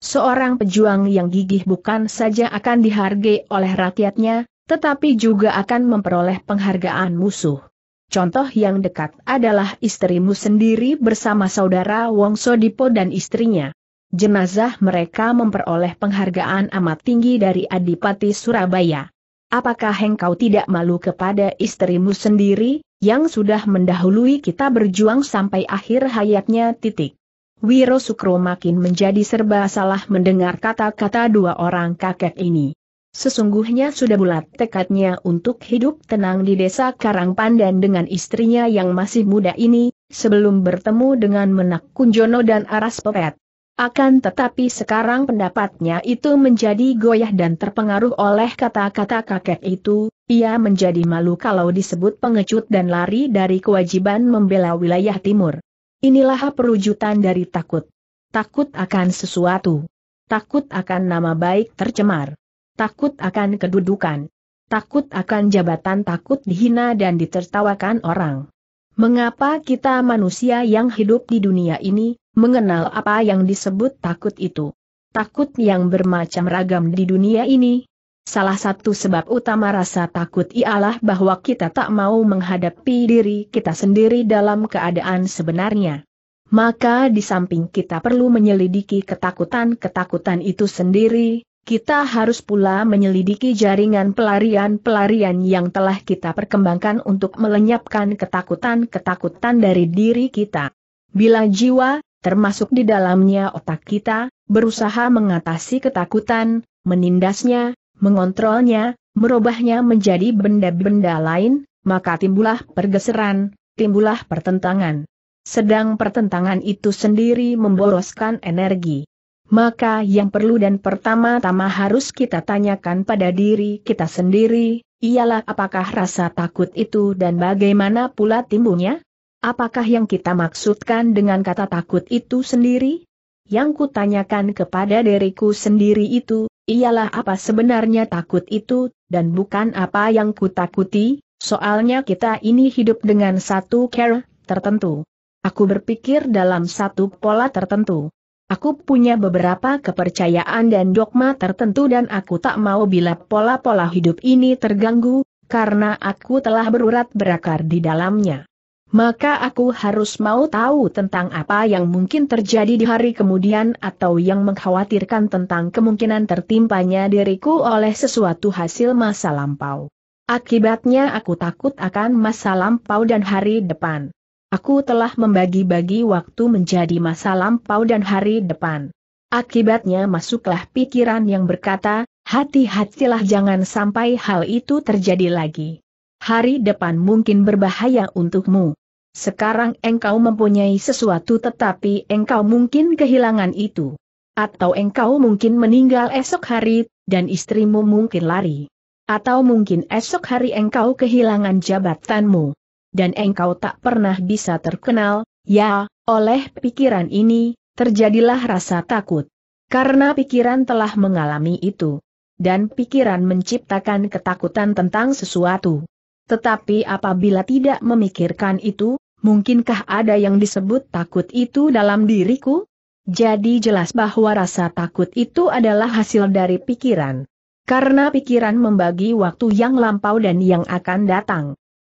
Seorang pejuang yang gigih bukan saja akan dihargai oleh rakyatnya, tetapi juga akan memperoleh penghargaan musuh. Contoh yang dekat adalah istrimu sendiri bersama saudara Wong Sodipo dan istrinya. Jenazah mereka memperoleh penghargaan amat tinggi dari Adipati Surabaya. Apakah engkau tidak malu kepada istrimu sendiri, yang sudah mendahului kita berjuang sampai akhir hayatnya titik? Wiro Sukro makin menjadi serba salah mendengar kata-kata dua orang kakek ini. Sesungguhnya sudah bulat tekadnya untuk hidup tenang di desa Karangpandan dengan istrinya yang masih muda ini, sebelum bertemu dengan Menak Kunjono dan Aras Pepet. Akan tetapi sekarang pendapatnya itu menjadi goyah dan terpengaruh oleh kata-kata kakek itu, ia menjadi malu kalau disebut pengecut dan lari dari kewajiban membela wilayah timur. Inilah perwujudan dari takut. Takut akan sesuatu. Takut akan nama baik tercemar takut akan kedudukan, takut akan jabatan, takut dihina dan ditertawakan orang. Mengapa kita manusia yang hidup di dunia ini, mengenal apa yang disebut takut itu? Takut yang bermacam ragam di dunia ini? Salah satu sebab utama rasa takut ialah bahwa kita tak mau menghadapi diri kita sendiri dalam keadaan sebenarnya. Maka di samping kita perlu menyelidiki ketakutan-ketakutan itu sendiri, kita harus pula menyelidiki jaringan pelarian-pelarian yang telah kita perkembangkan untuk melenyapkan ketakutan-ketakutan dari diri kita. Bila jiwa, termasuk di dalamnya otak kita, berusaha mengatasi ketakutan, menindasnya, mengontrolnya, merubahnya menjadi benda-benda lain, maka timbullah pergeseran, timbullah pertentangan. Sedang pertentangan itu sendiri memboroskan energi maka yang perlu dan pertama-tama harus kita tanyakan pada diri kita sendiri, ialah apakah rasa takut itu dan bagaimana pula timbulnya? Apakah yang kita maksudkan dengan kata takut itu sendiri? Yang kutanyakan kepada diriku sendiri itu, ialah apa sebenarnya takut itu, dan bukan apa yang kutakuti, soalnya kita ini hidup dengan satu care tertentu. Aku berpikir dalam satu pola tertentu. Aku punya beberapa kepercayaan dan dogma tertentu dan aku tak mau bila pola-pola hidup ini terganggu, karena aku telah berurat berakar di dalamnya. Maka aku harus mau tahu tentang apa yang mungkin terjadi di hari kemudian atau yang mengkhawatirkan tentang kemungkinan tertimpanya diriku oleh sesuatu hasil masa lampau. Akibatnya aku takut akan masa lampau dan hari depan. Aku telah membagi-bagi waktu menjadi masa lampau dan hari depan. Akibatnya masuklah pikiran yang berkata, hati-hatilah jangan sampai hal itu terjadi lagi. Hari depan mungkin berbahaya untukmu. Sekarang engkau mempunyai sesuatu tetapi engkau mungkin kehilangan itu. Atau engkau mungkin meninggal esok hari, dan istrimu mungkin lari. Atau mungkin esok hari engkau kehilangan jabatanmu dan engkau tak pernah bisa terkenal, ya, oleh pikiran ini, terjadilah rasa takut. Karena pikiran telah mengalami itu. Dan pikiran menciptakan ketakutan tentang sesuatu. Tetapi apabila tidak memikirkan itu, mungkinkah ada yang disebut takut itu dalam diriku? Jadi jelas bahwa rasa takut itu adalah hasil dari pikiran. Karena pikiran membagi waktu yang lampau dan yang akan datang.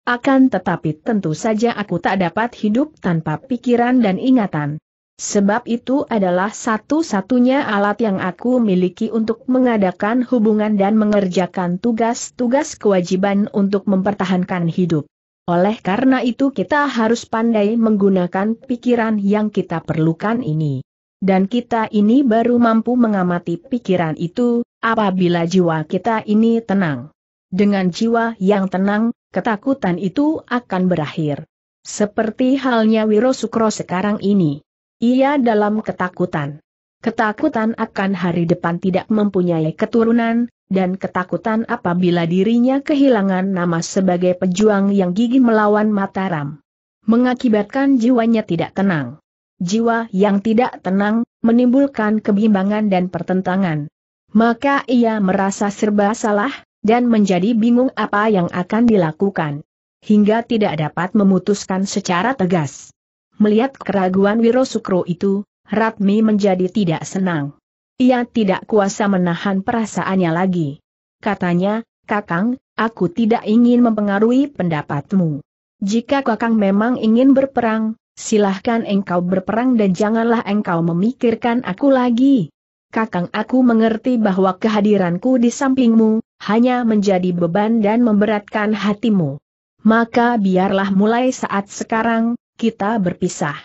Akan tetapi tentu saja aku tak dapat hidup tanpa pikiran dan ingatan. Sebab itu adalah satu-satunya alat yang aku miliki untuk mengadakan hubungan dan mengerjakan tugas-tugas kewajiban untuk mempertahankan hidup. Oleh karena itu kita harus pandai menggunakan pikiran yang kita perlukan ini. Dan kita ini baru mampu mengamati pikiran itu, apabila jiwa kita ini tenang. Dengan jiwa yang tenang, ketakutan itu akan berakhir. Seperti halnya Wiro Sukro sekarang ini. Ia dalam ketakutan. Ketakutan akan hari depan tidak mempunyai keturunan, dan ketakutan apabila dirinya kehilangan nama sebagai pejuang yang gigih melawan Mataram. Mengakibatkan jiwanya tidak tenang. Jiwa yang tidak tenang, menimbulkan kebimbangan dan pertentangan. Maka ia merasa serba salah, dan menjadi bingung apa yang akan dilakukan. Hingga tidak dapat memutuskan secara tegas. Melihat keraguan Wiro Sukro itu, Ratmi menjadi tidak senang. Ia tidak kuasa menahan perasaannya lagi. Katanya, Kakang, aku tidak ingin mempengaruhi pendapatmu. Jika Kakang memang ingin berperang, silahkan engkau berperang dan janganlah engkau memikirkan aku lagi. Kakang aku mengerti bahwa kehadiranku di sampingmu, hanya menjadi beban dan memberatkan hatimu. Maka biarlah mulai saat sekarang, kita berpisah.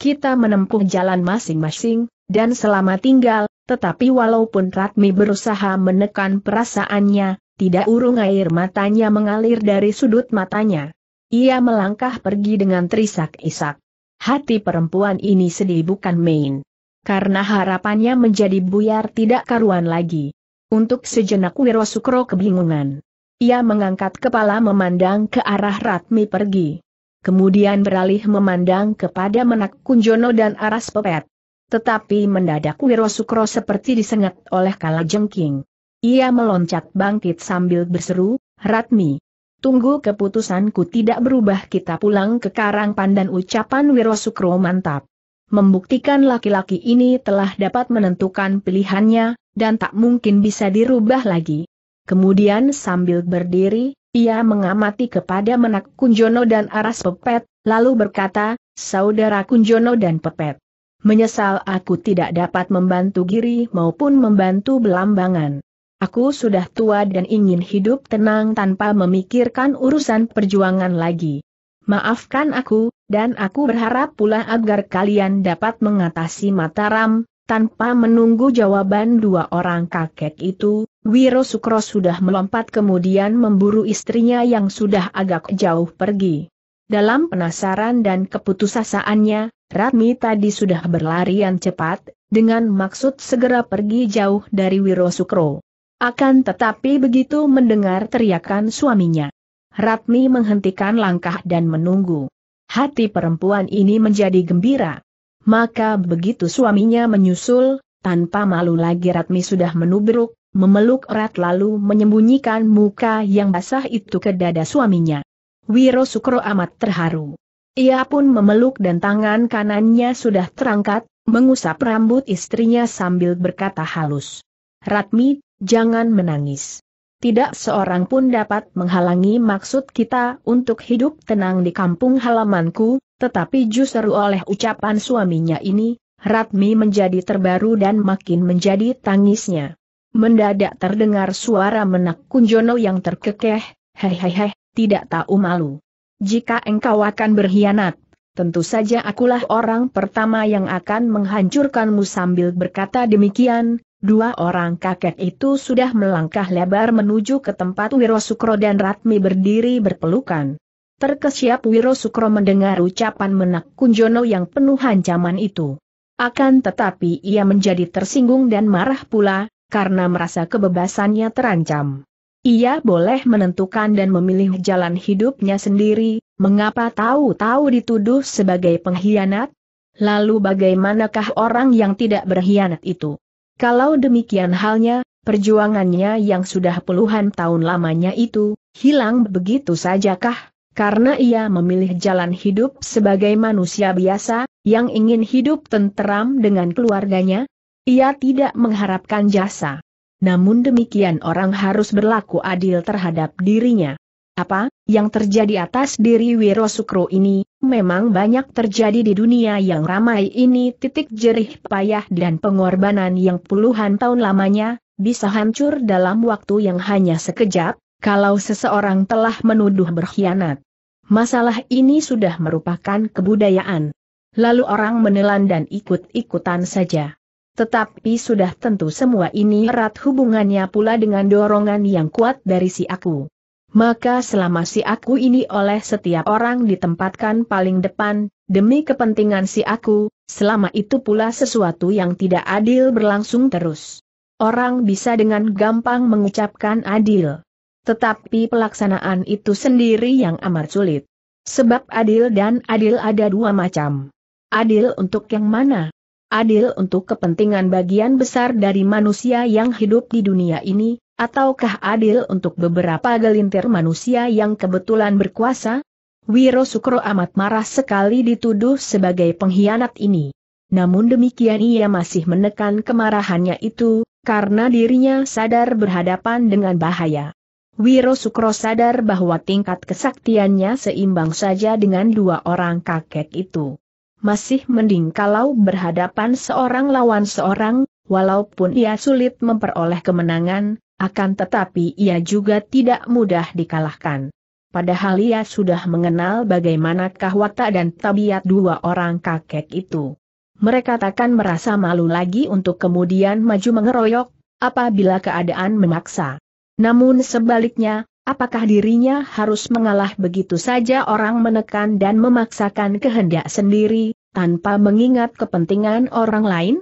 Kita menempuh jalan masing-masing, dan selama tinggal, tetapi walaupun Ratmi berusaha menekan perasaannya, tidak urung air matanya mengalir dari sudut matanya. Ia melangkah pergi dengan terisak-isak. Hati perempuan ini sedih bukan main karena harapannya menjadi buyar tidak karuan lagi. Untuk sejenak Wiro Sukro kebingungan. Ia mengangkat kepala memandang ke arah Ratmi pergi. Kemudian beralih memandang kepada Menak Kunjono dan Aras Pepet. Tetapi mendadak Wiro Sukro seperti disengat oleh kala jengking. Ia meloncat bangkit sambil berseru, Ratmi. Tunggu keputusanku tidak berubah kita pulang ke Karang Pandan ucapan Wiro Sukro mantap membuktikan laki-laki ini telah dapat menentukan pilihannya, dan tak mungkin bisa dirubah lagi. Kemudian sambil berdiri, ia mengamati kepada menak Kunjono dan Aras Pepet, lalu berkata, Saudara Kunjono dan Pepet. Menyesal aku tidak dapat membantu Giri maupun membantu Belambangan. Aku sudah tua dan ingin hidup tenang tanpa memikirkan urusan perjuangan lagi. Maafkan aku, dan aku berharap pula agar kalian dapat mengatasi Mataram, tanpa menunggu jawaban dua orang kakek itu, Wiro Sukro sudah melompat kemudian memburu istrinya yang sudah agak jauh pergi. Dalam penasaran dan keputusasaannya, Ratmi tadi sudah berlarian cepat, dengan maksud segera pergi jauh dari Wiro Sukro. Akan tetapi begitu mendengar teriakan suaminya, Ratmi menghentikan langkah dan menunggu hati perempuan ini menjadi gembira. Maka begitu suaminya menyusul, tanpa malu lagi Ratmi sudah menubruk, memeluk erat lalu menyembunyikan muka yang basah itu ke dada suaminya. Wiro Sukro amat terharu. Ia pun memeluk dan tangan kanannya sudah terangkat, mengusap rambut istrinya sambil berkata halus. Ratmi, jangan menangis tidak seorang pun dapat menghalangi maksud kita untuk hidup tenang di kampung halamanku, tetapi justru oleh ucapan suaminya ini, Ratmi menjadi terbaru dan makin menjadi tangisnya. Mendadak terdengar suara menak Kunjono yang terkekeh, hehehe, tidak tahu malu. Jika engkau akan berkhianat, tentu saja akulah orang pertama yang akan menghancurkanmu sambil berkata demikian, Dua orang kakek itu sudah melangkah lebar menuju ke tempat Wiro Sukro dan Ratmi berdiri berpelukan. Terkesiap Wiro Sukro mendengar ucapan menak Kunjono yang penuh ancaman itu. Akan tetapi ia menjadi tersinggung dan marah pula, karena merasa kebebasannya terancam. Ia boleh menentukan dan memilih jalan hidupnya sendiri, mengapa tahu-tahu dituduh sebagai pengkhianat? Lalu bagaimanakah orang yang tidak berkhianat itu? Kalau demikian halnya, perjuangannya yang sudah puluhan tahun lamanya itu, hilang begitu sajakah? Karena ia memilih jalan hidup sebagai manusia biasa, yang ingin hidup tenteram dengan keluarganya, ia tidak mengharapkan jasa. Namun demikian orang harus berlaku adil terhadap dirinya. Apa yang terjadi atas diri Wiro Sukro ini, Memang banyak terjadi di dunia yang ramai ini titik jerih payah dan pengorbanan yang puluhan tahun lamanya, bisa hancur dalam waktu yang hanya sekejap, kalau seseorang telah menuduh berkhianat. Masalah ini sudah merupakan kebudayaan. Lalu orang menelan dan ikut-ikutan saja. Tetapi sudah tentu semua ini erat hubungannya pula dengan dorongan yang kuat dari si aku. Maka selama si aku ini oleh setiap orang ditempatkan paling depan, demi kepentingan si aku, selama itu pula sesuatu yang tidak adil berlangsung terus. Orang bisa dengan gampang mengucapkan adil. Tetapi pelaksanaan itu sendiri yang amat sulit. Sebab adil dan adil ada dua macam. Adil untuk yang mana? adil untuk kepentingan bagian besar dari manusia yang hidup di dunia ini, ataukah adil untuk beberapa gelintir manusia yang kebetulan berkuasa? Wiro Sukro amat marah sekali dituduh sebagai pengkhianat ini. Namun demikian ia masih menekan kemarahannya itu, karena dirinya sadar berhadapan dengan bahaya. Wiro Sukro sadar bahwa tingkat kesaktiannya seimbang saja dengan dua orang kakek itu masih mending kalau berhadapan seorang lawan seorang, walaupun ia sulit memperoleh kemenangan, akan tetapi ia juga tidak mudah dikalahkan. Padahal ia sudah mengenal bagaimanakah watak dan tabiat dua orang kakek itu. Mereka takkan merasa malu lagi untuk kemudian maju mengeroyok, apabila keadaan memaksa. Namun sebaliknya, Apakah dirinya harus mengalah begitu saja orang menekan dan memaksakan kehendak sendiri, tanpa mengingat kepentingan orang lain?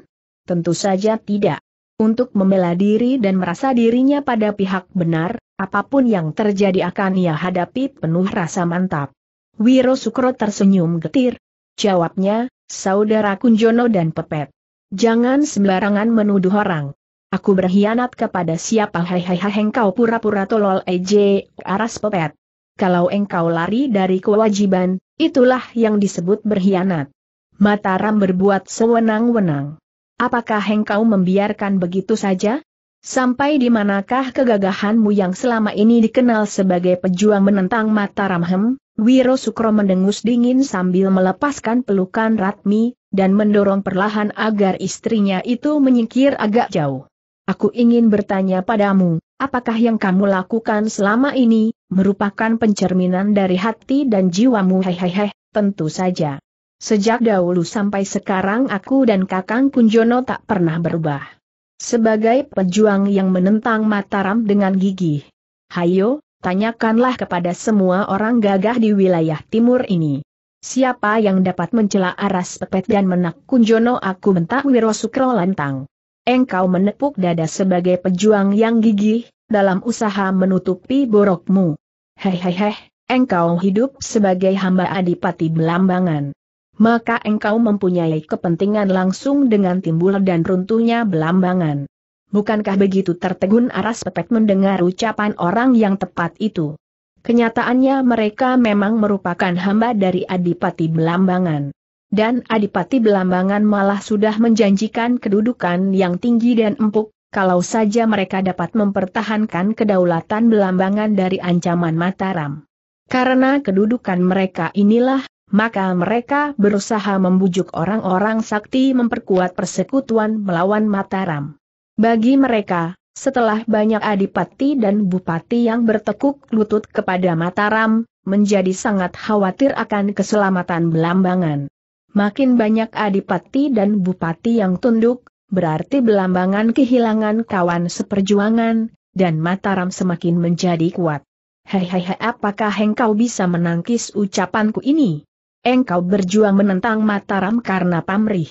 Tentu saja tidak. Untuk membela diri dan merasa dirinya pada pihak benar, apapun yang terjadi akan ia hadapi penuh rasa mantap. Wiro Sukro tersenyum getir. Jawabnya, saudara Kunjono dan Pepet. Jangan sembarangan menuduh orang. Aku berkhianat kepada siapa hehehe engkau pura-pura tolol ej, aras pepet. Kalau engkau lari dari kewajiban, itulah yang disebut berkhianat. Mataram berbuat sewenang-wenang. Apakah engkau membiarkan begitu saja? Sampai di manakah kegagahanmu yang selama ini dikenal sebagai pejuang menentang Mataram Hem? Wiro Sukro mendengus dingin sambil melepaskan pelukan Ratmi, dan mendorong perlahan agar istrinya itu menyingkir agak jauh. Aku ingin bertanya padamu, apakah yang kamu lakukan selama ini, merupakan pencerminan dari hati dan jiwamu hehehe, tentu saja. Sejak dahulu sampai sekarang aku dan Kakang Kunjono tak pernah berubah. Sebagai pejuang yang menentang Mataram dengan gigih. Hayo, tanyakanlah kepada semua orang gagah di wilayah timur ini. Siapa yang dapat mencela aras pepet dan menak Kunjono aku bentak Wiro Sukro lantang engkau menepuk dada sebagai pejuang yang gigih, dalam usaha menutupi borokmu. Hehehe, engkau hidup sebagai hamba adipati belambangan. Maka engkau mempunyai kepentingan langsung dengan timbul dan runtuhnya belambangan. Bukankah begitu tertegun Aras Petek mendengar ucapan orang yang tepat itu? Kenyataannya mereka memang merupakan hamba dari Adipati Belambangan dan Adipati Belambangan malah sudah menjanjikan kedudukan yang tinggi dan empuk, kalau saja mereka dapat mempertahankan kedaulatan Belambangan dari ancaman Mataram. Karena kedudukan mereka inilah, maka mereka berusaha membujuk orang-orang sakti memperkuat persekutuan melawan Mataram. Bagi mereka, setelah banyak adipati dan bupati yang bertekuk lutut kepada Mataram, menjadi sangat khawatir akan keselamatan Belambangan makin banyak adipati dan bupati yang tunduk, berarti Belambangan kehilangan kawan seperjuangan, dan Mataram semakin menjadi kuat. Hei hei hei, apakah engkau bisa menangkis ucapanku ini? Engkau berjuang menentang Mataram karena pamrih.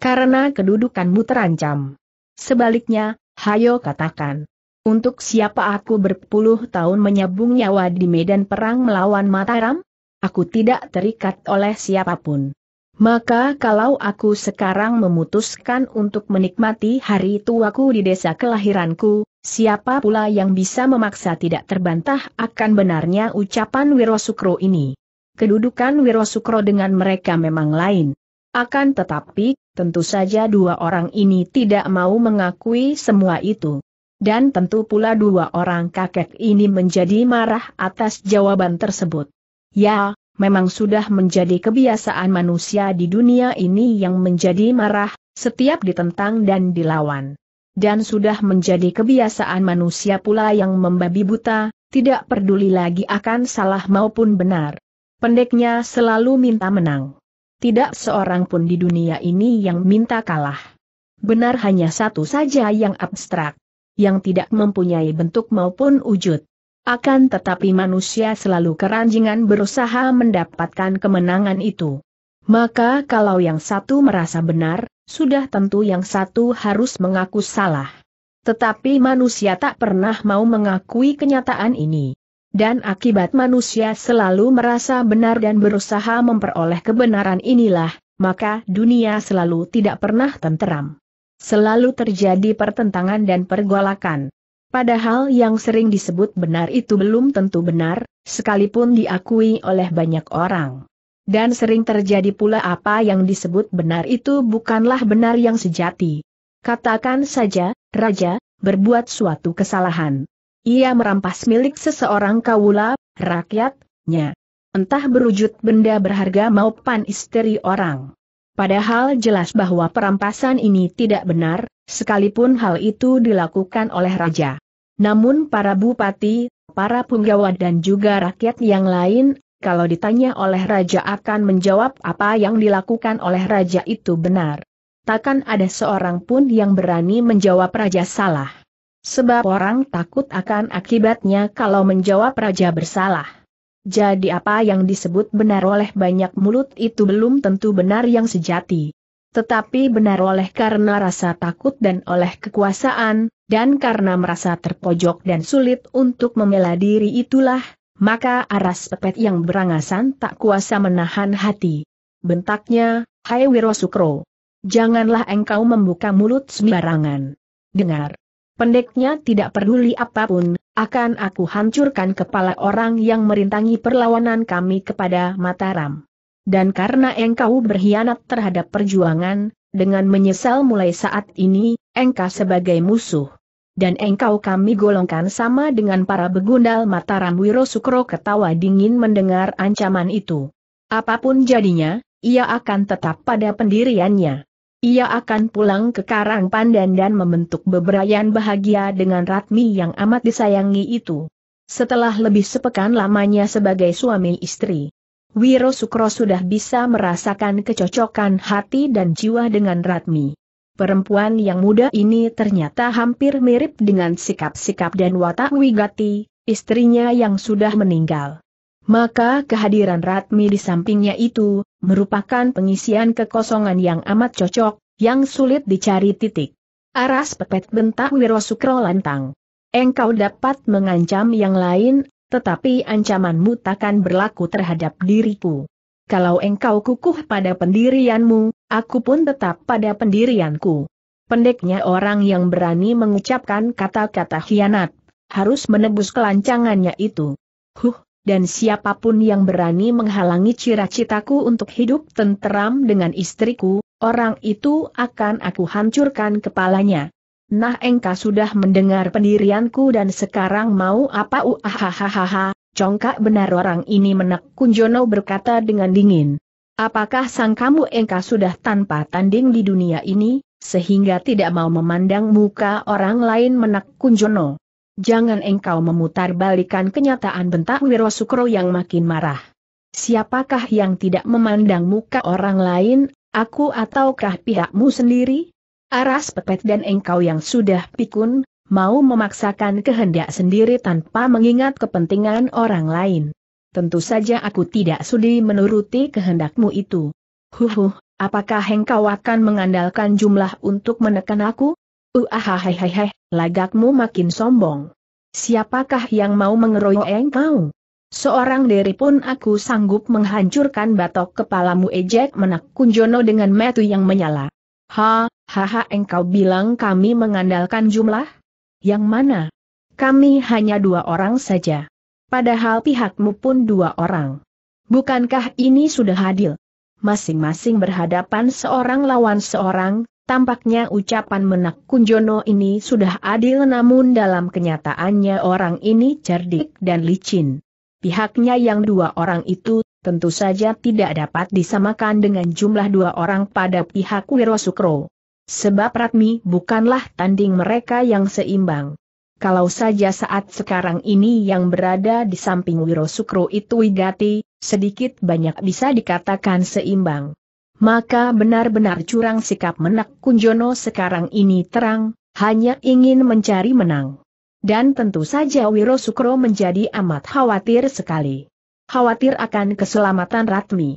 Karena kedudukanmu terancam. Sebaliknya, hayo katakan. Untuk siapa aku berpuluh tahun menyabung nyawa di medan perang melawan Mataram? Aku tidak terikat oleh siapapun. Maka kalau aku sekarang memutuskan untuk menikmati hari tuaku di desa kelahiranku, siapa pula yang bisa memaksa tidak terbantah akan benarnya ucapan Wirosukro ini. Kedudukan Wirosukro dengan mereka memang lain. Akan tetapi, tentu saja dua orang ini tidak mau mengakui semua itu. Dan tentu pula dua orang kakek ini menjadi marah atas jawaban tersebut. Ya, memang sudah menjadi kebiasaan manusia di dunia ini yang menjadi marah, setiap ditentang dan dilawan. Dan sudah menjadi kebiasaan manusia pula yang membabi buta, tidak peduli lagi akan salah maupun benar. Pendeknya selalu minta menang. Tidak seorang pun di dunia ini yang minta kalah. Benar hanya satu saja yang abstrak, yang tidak mempunyai bentuk maupun wujud. Akan tetapi manusia selalu keranjingan berusaha mendapatkan kemenangan itu. Maka kalau yang satu merasa benar, sudah tentu yang satu harus mengaku salah. Tetapi manusia tak pernah mau mengakui kenyataan ini. Dan akibat manusia selalu merasa benar dan berusaha memperoleh kebenaran inilah, maka dunia selalu tidak pernah tenteram. Selalu terjadi pertentangan dan pergolakan. Padahal yang sering disebut benar itu belum tentu benar, sekalipun diakui oleh banyak orang. Dan sering terjadi pula apa yang disebut benar itu bukanlah benar yang sejati. Katakan saja, Raja, berbuat suatu kesalahan. Ia merampas milik seseorang kaula, rakyatnya. Entah berwujud benda berharga maupun istri orang. Padahal jelas bahwa perampasan ini tidak benar, sekalipun hal itu dilakukan oleh Raja. Namun para bupati, para punggawa dan juga rakyat yang lain, kalau ditanya oleh raja akan menjawab apa yang dilakukan oleh raja itu benar. Takkan ada seorang pun yang berani menjawab raja salah. Sebab orang takut akan akibatnya kalau menjawab raja bersalah. Jadi apa yang disebut benar oleh banyak mulut itu belum tentu benar yang sejati. Tetapi benar oleh karena rasa takut dan oleh kekuasaan, dan karena merasa terpojok dan sulit untuk membela diri itulah, maka aras pepet yang berangasan tak kuasa menahan hati. Bentaknya, Hai Wiro Sukro. Janganlah engkau membuka mulut sembarangan. Dengar. Pendeknya tidak peduli apapun, akan aku hancurkan kepala orang yang merintangi perlawanan kami kepada Mataram. Dan karena engkau berkhianat terhadap perjuangan, dengan menyesal mulai saat ini, engkau sebagai musuh. Dan engkau kami golongkan sama dengan para begundal Mataram Wiro Sukro ketawa dingin mendengar ancaman itu. Apapun jadinya, ia akan tetap pada pendiriannya. Ia akan pulang ke Karang Pandan dan membentuk beberayan bahagia dengan Ratmi yang amat disayangi itu. Setelah lebih sepekan lamanya sebagai suami istri, Wiro Sukro sudah bisa merasakan kecocokan hati dan jiwa dengan Ratmi. Perempuan yang muda ini ternyata hampir mirip dengan sikap-sikap dan watak Wigati, istrinya yang sudah meninggal. Maka kehadiran Ratmi di sampingnya itu, merupakan pengisian kekosongan yang amat cocok, yang sulit dicari titik. Aras pepet bentak Wiro Sukro lantang. Engkau dapat mengancam yang lain, tetapi ancamanmu takkan berlaku terhadap diriku. Kalau engkau kukuh pada pendirianmu, aku pun tetap pada pendirianku. Pendeknya orang yang berani mengucapkan kata-kata hianat harus menebus kelancangannya itu. Huh, dan siapapun yang berani menghalangi cita-citaku untuk hidup tenteram dengan istriku, orang itu akan aku hancurkan kepalanya nah engkau sudah mendengar pendirianku dan sekarang mau apa uahahaha, uh, ah, congkak ah. benar orang ini menek Kunjono berkata dengan dingin. Apakah sang kamu engkau sudah tanpa tanding di dunia ini, sehingga tidak mau memandang muka orang lain menak Kunjono? Jangan engkau memutar balikan kenyataan bentak Wiro Sukro yang makin marah. Siapakah yang tidak memandang muka orang lain, aku ataukah pihakmu sendiri? aras pepet dan engkau yang sudah pikun, mau memaksakan kehendak sendiri tanpa mengingat kepentingan orang lain. Tentu saja aku tidak sudi menuruti kehendakmu itu. Huhuh, apakah engkau akan mengandalkan jumlah untuk menekan aku? Uh Uahahehehe, lagakmu makin sombong. Siapakah yang mau mengeroyok engkau? Seorang diri pun aku sanggup menghancurkan batok kepalamu ejek menak kunjono dengan metu yang menyala. Ha, haha engkau bilang kami mengandalkan jumlah? Yang mana? Kami hanya dua orang saja. Padahal pihakmu pun dua orang. Bukankah ini sudah adil? Masing-masing berhadapan seorang lawan seorang, tampaknya ucapan menak Kunjono ini sudah adil namun dalam kenyataannya orang ini cerdik dan licin. Pihaknya yang dua orang itu tentu saja tidak dapat disamakan dengan jumlah dua orang pada pihak Wiro Sukro. Sebab Ratmi bukanlah tanding mereka yang seimbang. Kalau saja saat sekarang ini yang berada di samping Wiro Sukro itu Wigati, sedikit banyak bisa dikatakan seimbang. Maka benar-benar curang sikap menak Kunjono sekarang ini terang, hanya ingin mencari menang. Dan tentu saja Wiro Sukro menjadi amat khawatir sekali khawatir akan keselamatan Ratmi.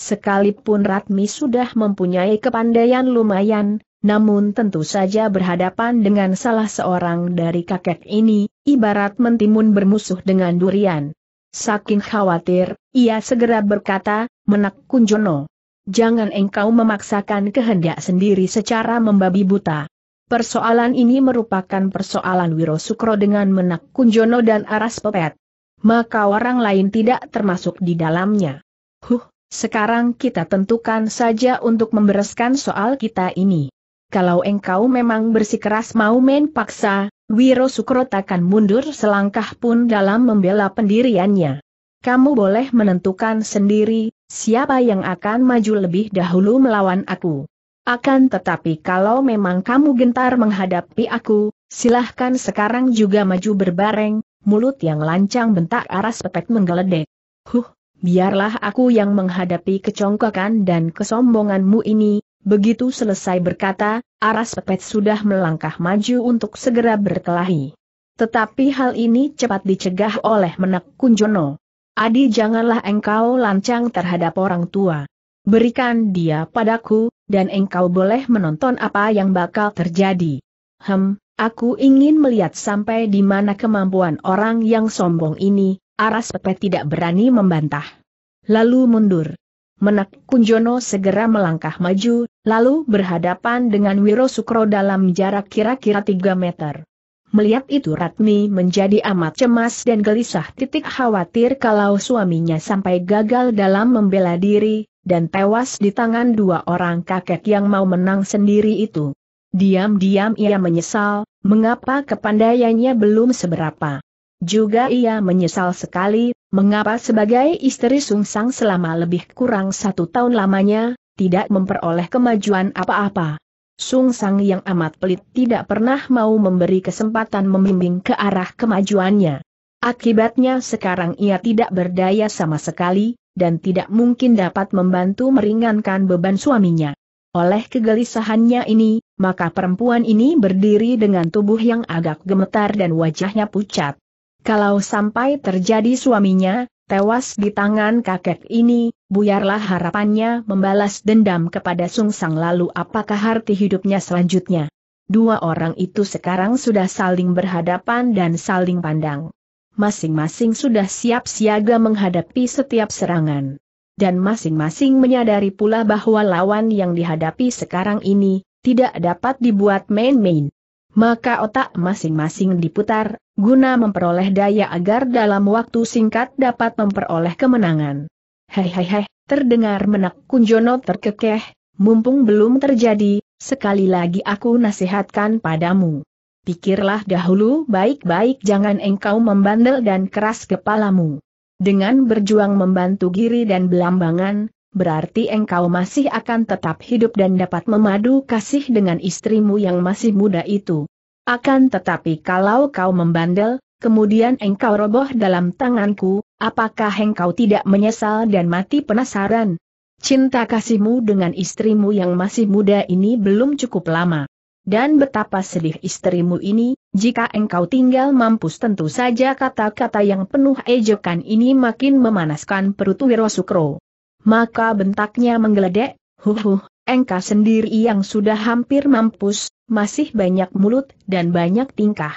Sekalipun Ratmi sudah mempunyai kepandaian lumayan, namun tentu saja berhadapan dengan salah seorang dari kakek ini, ibarat mentimun bermusuh dengan durian. Saking khawatir, ia segera berkata, Menak Kunjono, jangan engkau memaksakan kehendak sendiri secara membabi buta. Persoalan ini merupakan persoalan Wiro Sukro dengan Menak Kunjono dan Aras Pepet maka orang lain tidak termasuk di dalamnya. Huh, sekarang kita tentukan saja untuk membereskan soal kita ini. Kalau engkau memang bersikeras mau main paksa, Wiro Sukro takkan mundur selangkah pun dalam membela pendiriannya. Kamu boleh menentukan sendiri, siapa yang akan maju lebih dahulu melawan aku. Akan tetapi kalau memang kamu gentar menghadapi aku, silahkan sekarang juga maju berbareng, mulut yang lancang bentak aras pepet menggeledek. Huh, biarlah aku yang menghadapi kecongkakan dan kesombonganmu ini, begitu selesai berkata, aras pepet sudah melangkah maju untuk segera berkelahi. Tetapi hal ini cepat dicegah oleh menak Kunjono. Adi janganlah engkau lancang terhadap orang tua. Berikan dia padaku, dan engkau boleh menonton apa yang bakal terjadi. Hem, Aku ingin melihat sampai di mana kemampuan orang yang sombong ini, Aras Pepe tidak berani membantah. Lalu mundur. Menak Kunjono segera melangkah maju, lalu berhadapan dengan Wiro Sukro dalam jarak kira-kira 3 meter. Melihat itu Ratmi menjadi amat cemas dan gelisah titik khawatir kalau suaminya sampai gagal dalam membela diri, dan tewas di tangan dua orang kakek yang mau menang sendiri itu. Diam-diam ia menyesal, mengapa kepandaiannya belum seberapa. Juga ia menyesal sekali, mengapa sebagai istri Sung Sungsang selama lebih kurang satu tahun lamanya, tidak memperoleh kemajuan apa-apa. Sung Sang yang amat pelit tidak pernah mau memberi kesempatan membimbing ke arah kemajuannya. Akibatnya sekarang ia tidak berdaya sama sekali, dan tidak mungkin dapat membantu meringankan beban suaminya. Oleh kegelisahannya ini, maka perempuan ini berdiri dengan tubuh yang agak gemetar dan wajahnya pucat. Kalau sampai terjadi suaminya, tewas di tangan kakek ini, buyarlah harapannya membalas dendam kepada Sung Sang lalu apakah arti hidupnya selanjutnya. Dua orang itu sekarang sudah saling berhadapan dan saling pandang. Masing-masing sudah siap siaga menghadapi setiap serangan dan masing-masing menyadari pula bahwa lawan yang dihadapi sekarang ini, tidak dapat dibuat main-main. Maka otak masing-masing diputar, guna memperoleh daya agar dalam waktu singkat dapat memperoleh kemenangan. Hei hei hei, terdengar menak Kunjono terkekeh, mumpung belum terjadi, sekali lagi aku nasihatkan padamu. Pikirlah dahulu baik-baik jangan engkau membandel dan keras kepalamu. Dengan berjuang membantu Giri dan Belambangan, berarti engkau masih akan tetap hidup dan dapat memadu kasih dengan istrimu yang masih muda itu. Akan tetapi kalau kau membandel, kemudian engkau roboh dalam tanganku, apakah engkau tidak menyesal dan mati penasaran? Cinta kasihmu dengan istrimu yang masih muda ini belum cukup lama. Dan betapa sedih istrimu ini, jika engkau tinggal mampus tentu saja kata-kata yang penuh ejekan ini makin memanaskan perut Wiro Sukro. Maka bentaknya menggeledek, huhuh, engkau sendiri yang sudah hampir mampus, masih banyak mulut dan banyak tingkah.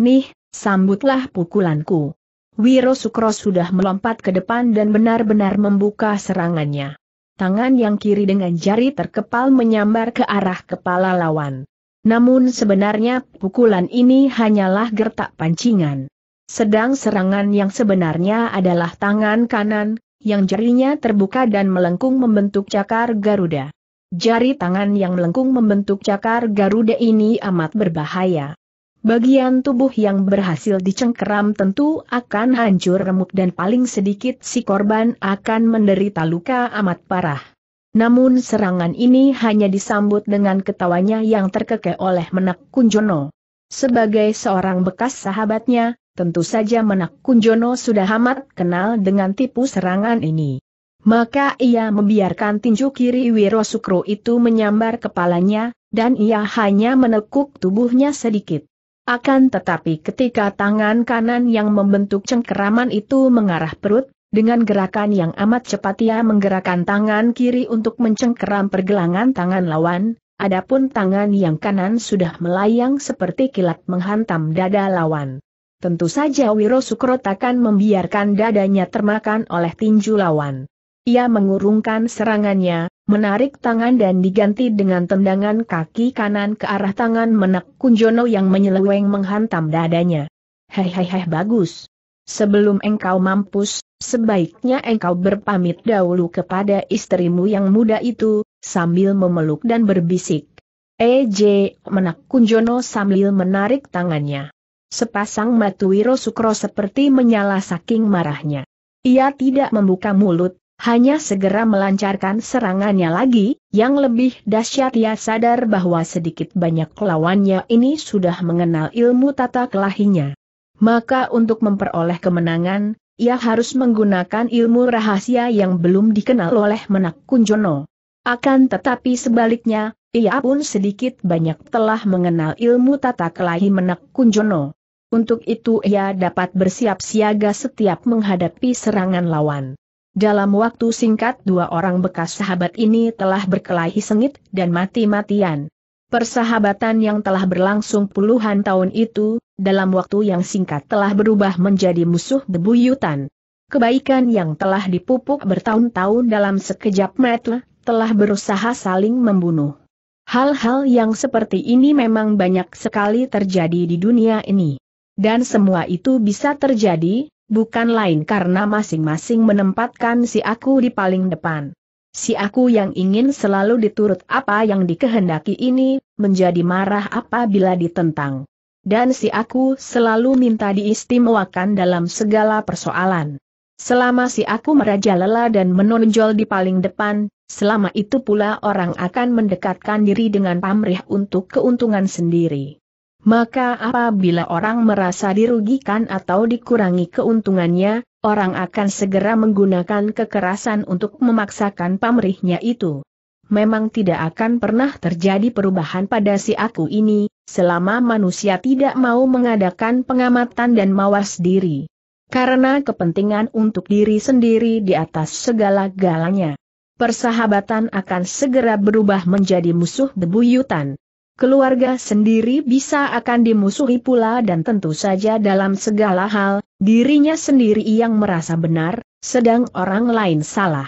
Nih, sambutlah pukulanku. Wiro Sukro sudah melompat ke depan dan benar-benar membuka serangannya. Tangan yang kiri dengan jari terkepal menyambar ke arah kepala lawan. Namun sebenarnya pukulan ini hanyalah gertak pancingan. Sedang serangan yang sebenarnya adalah tangan kanan, yang jarinya terbuka dan melengkung membentuk cakar Garuda. Jari tangan yang melengkung membentuk cakar Garuda ini amat berbahaya. Bagian tubuh yang berhasil dicengkeram tentu akan hancur remuk dan paling sedikit si korban akan menderita luka amat parah. Namun serangan ini hanya disambut dengan ketawanya yang terkekeh oleh Menak Kunjono. Sebagai seorang bekas sahabatnya, tentu saja Menak Kunjono sudah amat kenal dengan tipu serangan ini. Maka ia membiarkan tinju kiri Wiro Sukro itu menyambar kepalanya, dan ia hanya menekuk tubuhnya sedikit. Akan tetapi ketika tangan kanan yang membentuk cengkeraman itu mengarah perut, dengan gerakan yang amat cepat ia menggerakkan tangan kiri untuk mencengkeram pergelangan tangan lawan, adapun tangan yang kanan sudah melayang seperti kilat menghantam dada lawan. Tentu saja Wiro Sukro takkan membiarkan dadanya termakan oleh tinju lawan. Ia mengurungkan serangannya, menarik tangan dan diganti dengan tendangan kaki kanan ke arah tangan menak Kunjono yang menyeleweng menghantam dadanya. Hei hei hei bagus. Sebelum engkau mampus, Sebaiknya engkau berpamit dahulu kepada istrimu yang muda itu, sambil memeluk dan berbisik. Ej, eh, menak Kunjono sambil menarik tangannya. Sepasang wiro Sukro seperti menyala saking marahnya. Ia tidak membuka mulut, hanya segera melancarkan serangannya lagi, yang lebih dahsyat ia sadar bahwa sedikit banyak lawannya ini sudah mengenal ilmu tata kelahinya. Maka untuk memperoleh kemenangan, ia harus menggunakan ilmu rahasia yang belum dikenal oleh Menak Kunjono. Akan tetapi sebaliknya, ia pun sedikit banyak telah mengenal ilmu tata kelahi Menak Kunjono. Untuk itu ia dapat bersiap siaga setiap menghadapi serangan lawan. Dalam waktu singkat dua orang bekas sahabat ini telah berkelahi sengit dan mati-matian. Persahabatan yang telah berlangsung puluhan tahun itu, dalam waktu yang singkat telah berubah menjadi musuh bebuyutan. Kebaikan yang telah dipupuk bertahun-tahun dalam sekejap mata, telah berusaha saling membunuh. Hal-hal yang seperti ini memang banyak sekali terjadi di dunia ini. Dan semua itu bisa terjadi, bukan lain karena masing-masing menempatkan si aku di paling depan. Si aku yang ingin selalu diturut apa yang dikehendaki ini, menjadi marah apabila ditentang. Dan si aku selalu minta diistimewakan dalam segala persoalan. Selama si aku merajalela dan menonjol di paling depan, selama itu pula orang akan mendekatkan diri dengan pamrih untuk keuntungan sendiri. Maka apabila orang merasa dirugikan atau dikurangi keuntungannya, orang akan segera menggunakan kekerasan untuk memaksakan pamrihnya itu. Memang tidak akan pernah terjadi perubahan pada si aku ini, selama manusia tidak mau mengadakan pengamatan dan mawas diri. Karena kepentingan untuk diri sendiri di atas segala galanya. Persahabatan akan segera berubah menjadi musuh bebuyutan keluarga sendiri bisa akan dimusuhi pula dan tentu saja dalam segala hal, dirinya sendiri yang merasa benar, sedang orang lain salah.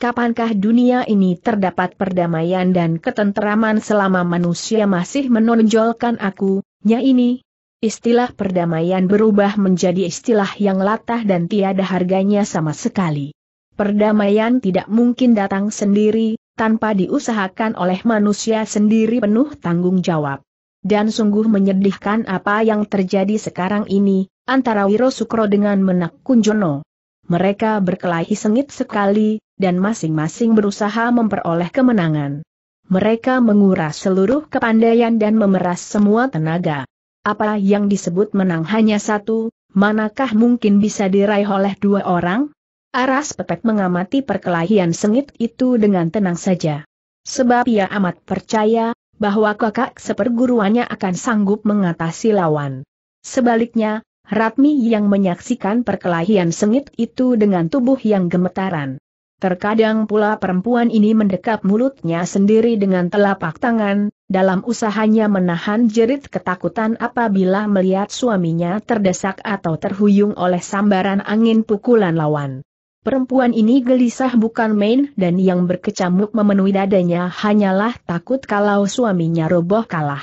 Kapankah dunia ini terdapat perdamaian dan ketenteraman selama manusia masih menonjolkan aku, nya ini? Istilah perdamaian berubah menjadi istilah yang latah dan tiada harganya sama sekali. Perdamaian tidak mungkin datang sendiri, tanpa diusahakan oleh manusia sendiri penuh tanggung jawab. Dan sungguh menyedihkan apa yang terjadi sekarang ini, antara Wiro Sukro dengan Menak Kunjono. Mereka berkelahi sengit sekali, dan masing-masing berusaha memperoleh kemenangan. Mereka menguras seluruh kepandaian dan memeras semua tenaga. Apa yang disebut menang hanya satu, manakah mungkin bisa diraih oleh dua orang? Aras Pepet mengamati perkelahian sengit itu dengan tenang saja. Sebab ia amat percaya, bahwa kakak seperguruannya akan sanggup mengatasi lawan. Sebaliknya, Ratmi yang menyaksikan perkelahian sengit itu dengan tubuh yang gemetaran. Terkadang pula perempuan ini mendekap mulutnya sendiri dengan telapak tangan, dalam usahanya menahan jerit ketakutan apabila melihat suaminya terdesak atau terhuyung oleh sambaran angin pukulan lawan. Perempuan ini gelisah bukan main dan yang berkecamuk memenuhi dadanya hanyalah takut kalau suaminya roboh kalah.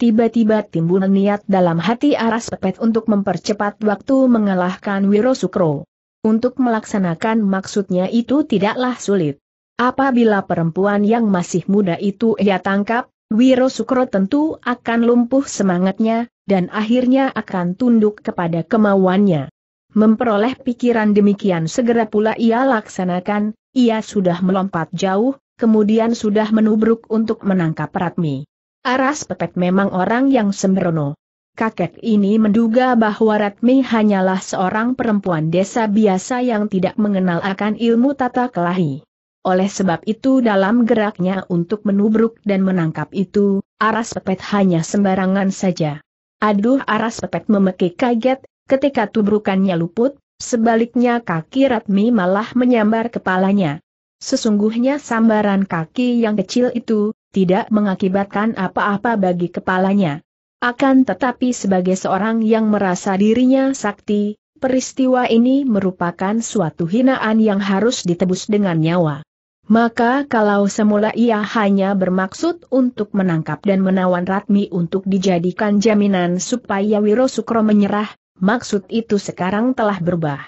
Tiba-tiba timbul niat dalam hati Aras Pepet untuk mempercepat waktu mengalahkan Wiro Sukro. Untuk melaksanakan maksudnya itu tidaklah sulit. Apabila perempuan yang masih muda itu ia tangkap, Wiro Sukro tentu akan lumpuh semangatnya, dan akhirnya akan tunduk kepada kemauannya. Memperoleh pikiran demikian segera pula ia laksanakan, ia sudah melompat jauh, kemudian sudah menubruk untuk menangkap Ratmi. Aras Pepet memang orang yang sembrono. Kakek ini menduga bahwa Ratmi hanyalah seorang perempuan desa biasa yang tidak mengenal akan ilmu tata kelahi. Oleh sebab itu dalam geraknya untuk menubruk dan menangkap itu, Aras Pepet hanya sembarangan saja. Aduh Aras Pepet memekik kaget, ketika tubrukannya luput, sebaliknya kaki Ratmi malah menyambar kepalanya. Sesungguhnya sambaran kaki yang kecil itu, tidak mengakibatkan apa-apa bagi kepalanya. Akan tetapi sebagai seorang yang merasa dirinya sakti, peristiwa ini merupakan suatu hinaan yang harus ditebus dengan nyawa. Maka kalau semula ia hanya bermaksud untuk menangkap dan menawan Ratmi untuk dijadikan jaminan supaya Wiro Sukro menyerah, maksud itu sekarang telah berubah.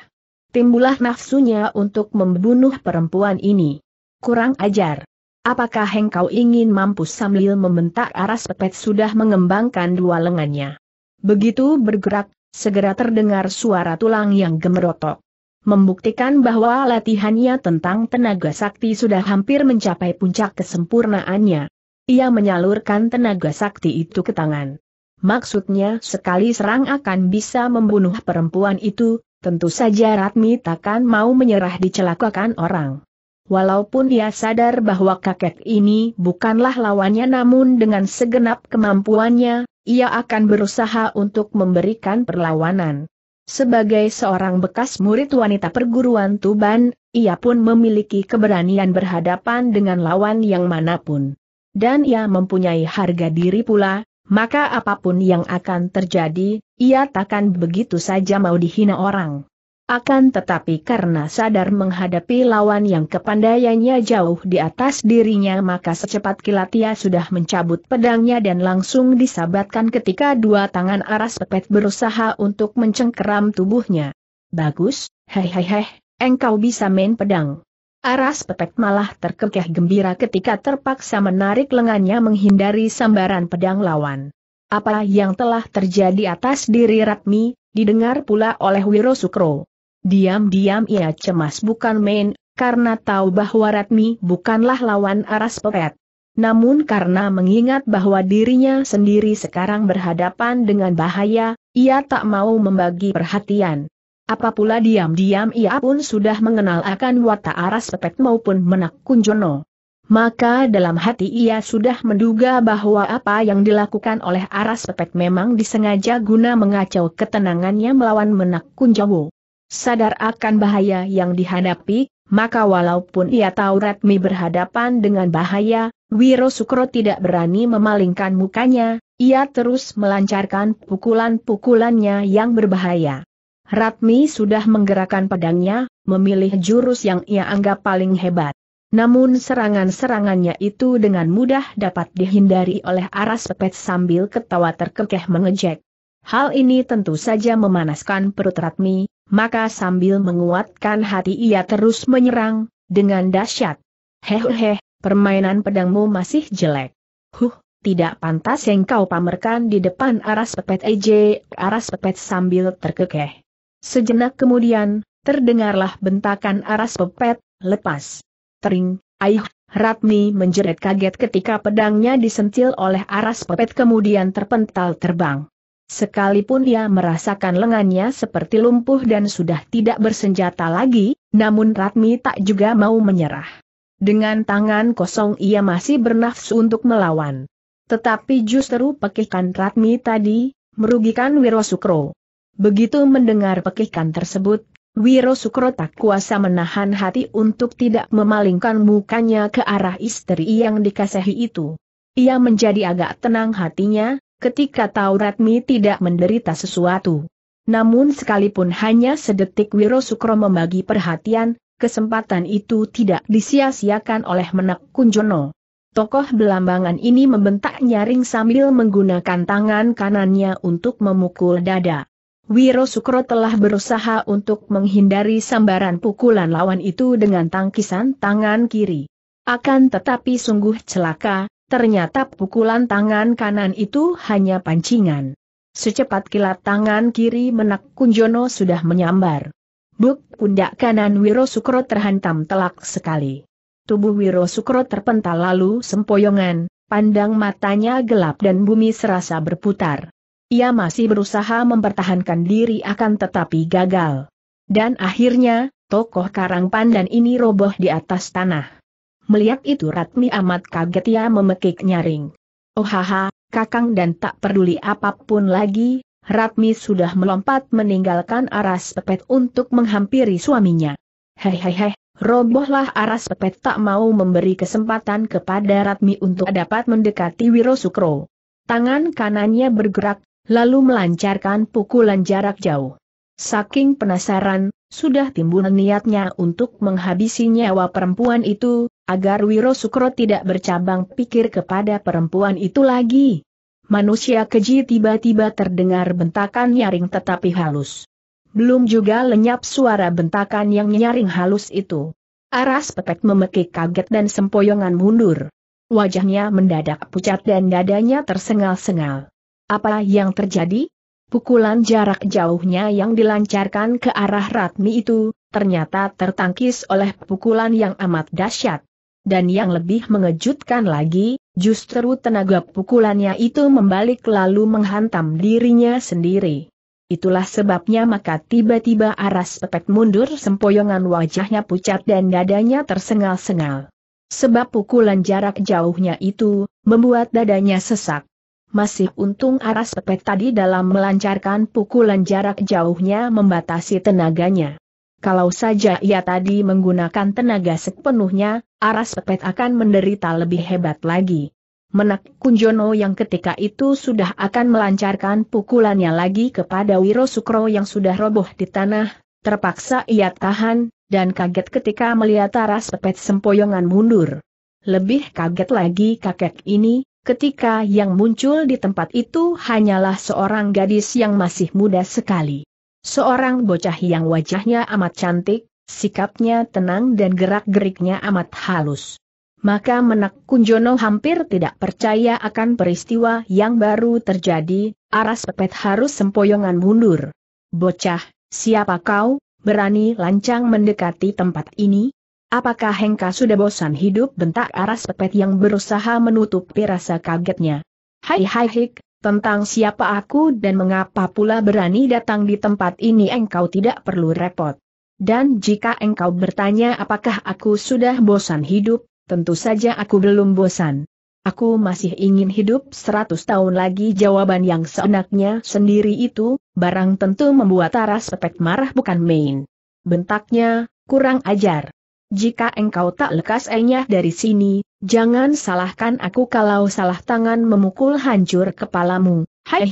Timbulah nafsunya untuk membunuh perempuan ini. Kurang ajar. Apakah engkau ingin mampus sambil membentak aras pepet sudah mengembangkan dua lengannya. Begitu bergerak, segera terdengar suara tulang yang gemerotok. Membuktikan bahwa latihannya tentang tenaga sakti sudah hampir mencapai puncak kesempurnaannya. Ia menyalurkan tenaga sakti itu ke tangan. Maksudnya sekali serang akan bisa membunuh perempuan itu, tentu saja Ratmi takkan mau menyerah dicelakakan orang. Walaupun dia sadar bahwa kakek ini bukanlah lawannya namun dengan segenap kemampuannya, ia akan berusaha untuk memberikan perlawanan. Sebagai seorang bekas murid wanita perguruan Tuban, ia pun memiliki keberanian berhadapan dengan lawan yang manapun. Dan ia mempunyai harga diri pula, maka apapun yang akan terjadi, ia takkan begitu saja mau dihina orang. Akan tetapi karena sadar menghadapi lawan yang kepandaiannya jauh di atas dirinya maka secepat kilat ia sudah mencabut pedangnya dan langsung disabatkan ketika dua tangan aras pepet berusaha untuk mencengkeram tubuhnya. Bagus, hehehe, engkau bisa main pedang. Aras Pepet malah terkekeh gembira ketika terpaksa menarik lengannya menghindari sambaran pedang lawan. Apa yang telah terjadi atas diri Ratmi, didengar pula oleh Wiro Sukro. Diam-diam ia cemas bukan main, karena tahu bahwa Ratmi bukanlah lawan Aras Pepet. Namun karena mengingat bahwa dirinya sendiri sekarang berhadapan dengan bahaya, ia tak mau membagi perhatian. Apa pula diam-diam ia pun sudah mengenal akan watak aras pepet maupun menak kunjono. Maka dalam hati ia sudah menduga bahwa apa yang dilakukan oleh Aras Pepet memang disengaja guna mengacau ketenangannya melawan Menak Kunjowo. Sadar akan bahaya yang dihadapi, maka walaupun ia tahu Ratmi berhadapan dengan bahaya, Wiro Sukro tidak berani memalingkan mukanya, ia terus melancarkan pukulan-pukulannya yang berbahaya. Ratmi sudah menggerakkan pedangnya, memilih jurus yang ia anggap paling hebat. Namun serangan-serangannya itu dengan mudah dapat dihindari oleh Aras Pepet sambil ketawa terkekeh mengejek. Hal ini tentu saja memanaskan perut Ratmi, maka sambil menguatkan hati ia terus menyerang, dengan dahsyat. Hehehe, permainan pedangmu masih jelek. Huh, tidak pantas yang kau pamerkan di depan Aras Pepet Ej, Aras Pepet sambil terkekeh. Sejenak kemudian, terdengarlah bentakan aras pepet, lepas. Tering, ayuh. Ratmi menjerit kaget ketika pedangnya disentil oleh aras pepet kemudian terpental terbang. Sekalipun ia merasakan lengannya seperti lumpuh dan sudah tidak bersenjata lagi, namun Ratmi tak juga mau menyerah. Dengan tangan kosong ia masih bernafsu untuk melawan. Tetapi justru pekikan Ratmi tadi, merugikan Wiro Sukro. Begitu mendengar pekikan tersebut, Wiro Sukro tak kuasa menahan hati untuk tidak memalingkan mukanya ke arah istri yang dikasihi itu. Ia menjadi agak tenang hatinya, ketika tahu Ratmi tidak menderita sesuatu. Namun sekalipun hanya sedetik Wiro Sukro membagi perhatian, kesempatan itu tidak disia-siakan oleh Menak Kunjono. Tokoh belambangan ini membentak nyaring sambil menggunakan tangan kanannya untuk memukul dada. Wiro Sukro telah berusaha untuk menghindari sambaran pukulan lawan itu dengan tangkisan tangan kiri. Akan tetapi sungguh celaka, ternyata pukulan tangan kanan itu hanya pancingan. Secepat kilat tangan kiri menak Kunjono sudah menyambar. Buk pundak kanan Wiro Sukro terhantam telak sekali. Tubuh Wiro Sukro terpental lalu sempoyongan, pandang matanya gelap dan bumi serasa berputar. Ia masih berusaha mempertahankan diri akan tetapi gagal. Dan akhirnya, tokoh karang pandan ini roboh di atas tanah. Melihat itu Ratmi amat kaget ia memekik nyaring. Oh haha, kakang dan tak peduli apapun lagi, Ratmi sudah melompat meninggalkan aras pepet untuk menghampiri suaminya. Hehehe, robohlah aras pepet tak mau memberi kesempatan kepada Ratmi untuk dapat mendekati Wiro Sukro. Tangan kanannya bergerak, lalu melancarkan pukulan jarak jauh. Saking penasaran, sudah timbul niatnya untuk menghabisi nyawa perempuan itu, agar Wiro Sukro tidak bercabang pikir kepada perempuan itu lagi. Manusia keji tiba-tiba terdengar bentakan nyaring tetapi halus. Belum juga lenyap suara bentakan yang nyaring halus itu. Aras petek memekik kaget dan sempoyongan mundur. Wajahnya mendadak pucat dan dadanya tersengal-sengal. Apa yang terjadi? Pukulan jarak jauhnya yang dilancarkan ke arah Ratmi itu, ternyata tertangkis oleh pukulan yang amat dahsyat. Dan yang lebih mengejutkan lagi, justru tenaga pukulannya itu membalik lalu menghantam dirinya sendiri. Itulah sebabnya maka tiba-tiba aras pepet mundur sempoyongan wajahnya pucat dan dadanya tersengal-sengal. Sebab pukulan jarak jauhnya itu, membuat dadanya sesak masih untung aras pepet tadi dalam melancarkan pukulan jarak jauhnya membatasi tenaganya. Kalau saja ia tadi menggunakan tenaga sepenuhnya, aras pepet akan menderita lebih hebat lagi. Menak Kunjono yang ketika itu sudah akan melancarkan pukulannya lagi kepada Wiro Sukro yang sudah roboh di tanah, terpaksa ia tahan, dan kaget ketika melihat aras pepet sempoyongan mundur. Lebih kaget lagi kakek ini, ketika yang muncul di tempat itu hanyalah seorang gadis yang masih muda sekali. Seorang bocah yang wajahnya amat cantik, sikapnya tenang dan gerak-geriknya amat halus. Maka Menak Kunjono hampir tidak percaya akan peristiwa yang baru terjadi, Aras Pepet harus sempoyongan mundur. Bocah, siapa kau, berani lancang mendekati tempat ini? Apakah Hengka sudah bosan hidup bentak aras pepet yang berusaha menutupi rasa kagetnya? Hai hai hik, tentang siapa aku dan mengapa pula berani datang di tempat ini engkau tidak perlu repot. Dan jika engkau bertanya apakah aku sudah bosan hidup, tentu saja aku belum bosan. Aku masih ingin hidup 100 tahun lagi jawaban yang seenaknya sendiri itu, barang tentu membuat aras pepet marah bukan main. Bentaknya, kurang ajar. Jika engkau tak lekas enyah dari sini, jangan salahkan aku kalau salah tangan memukul hancur kepalamu. Hai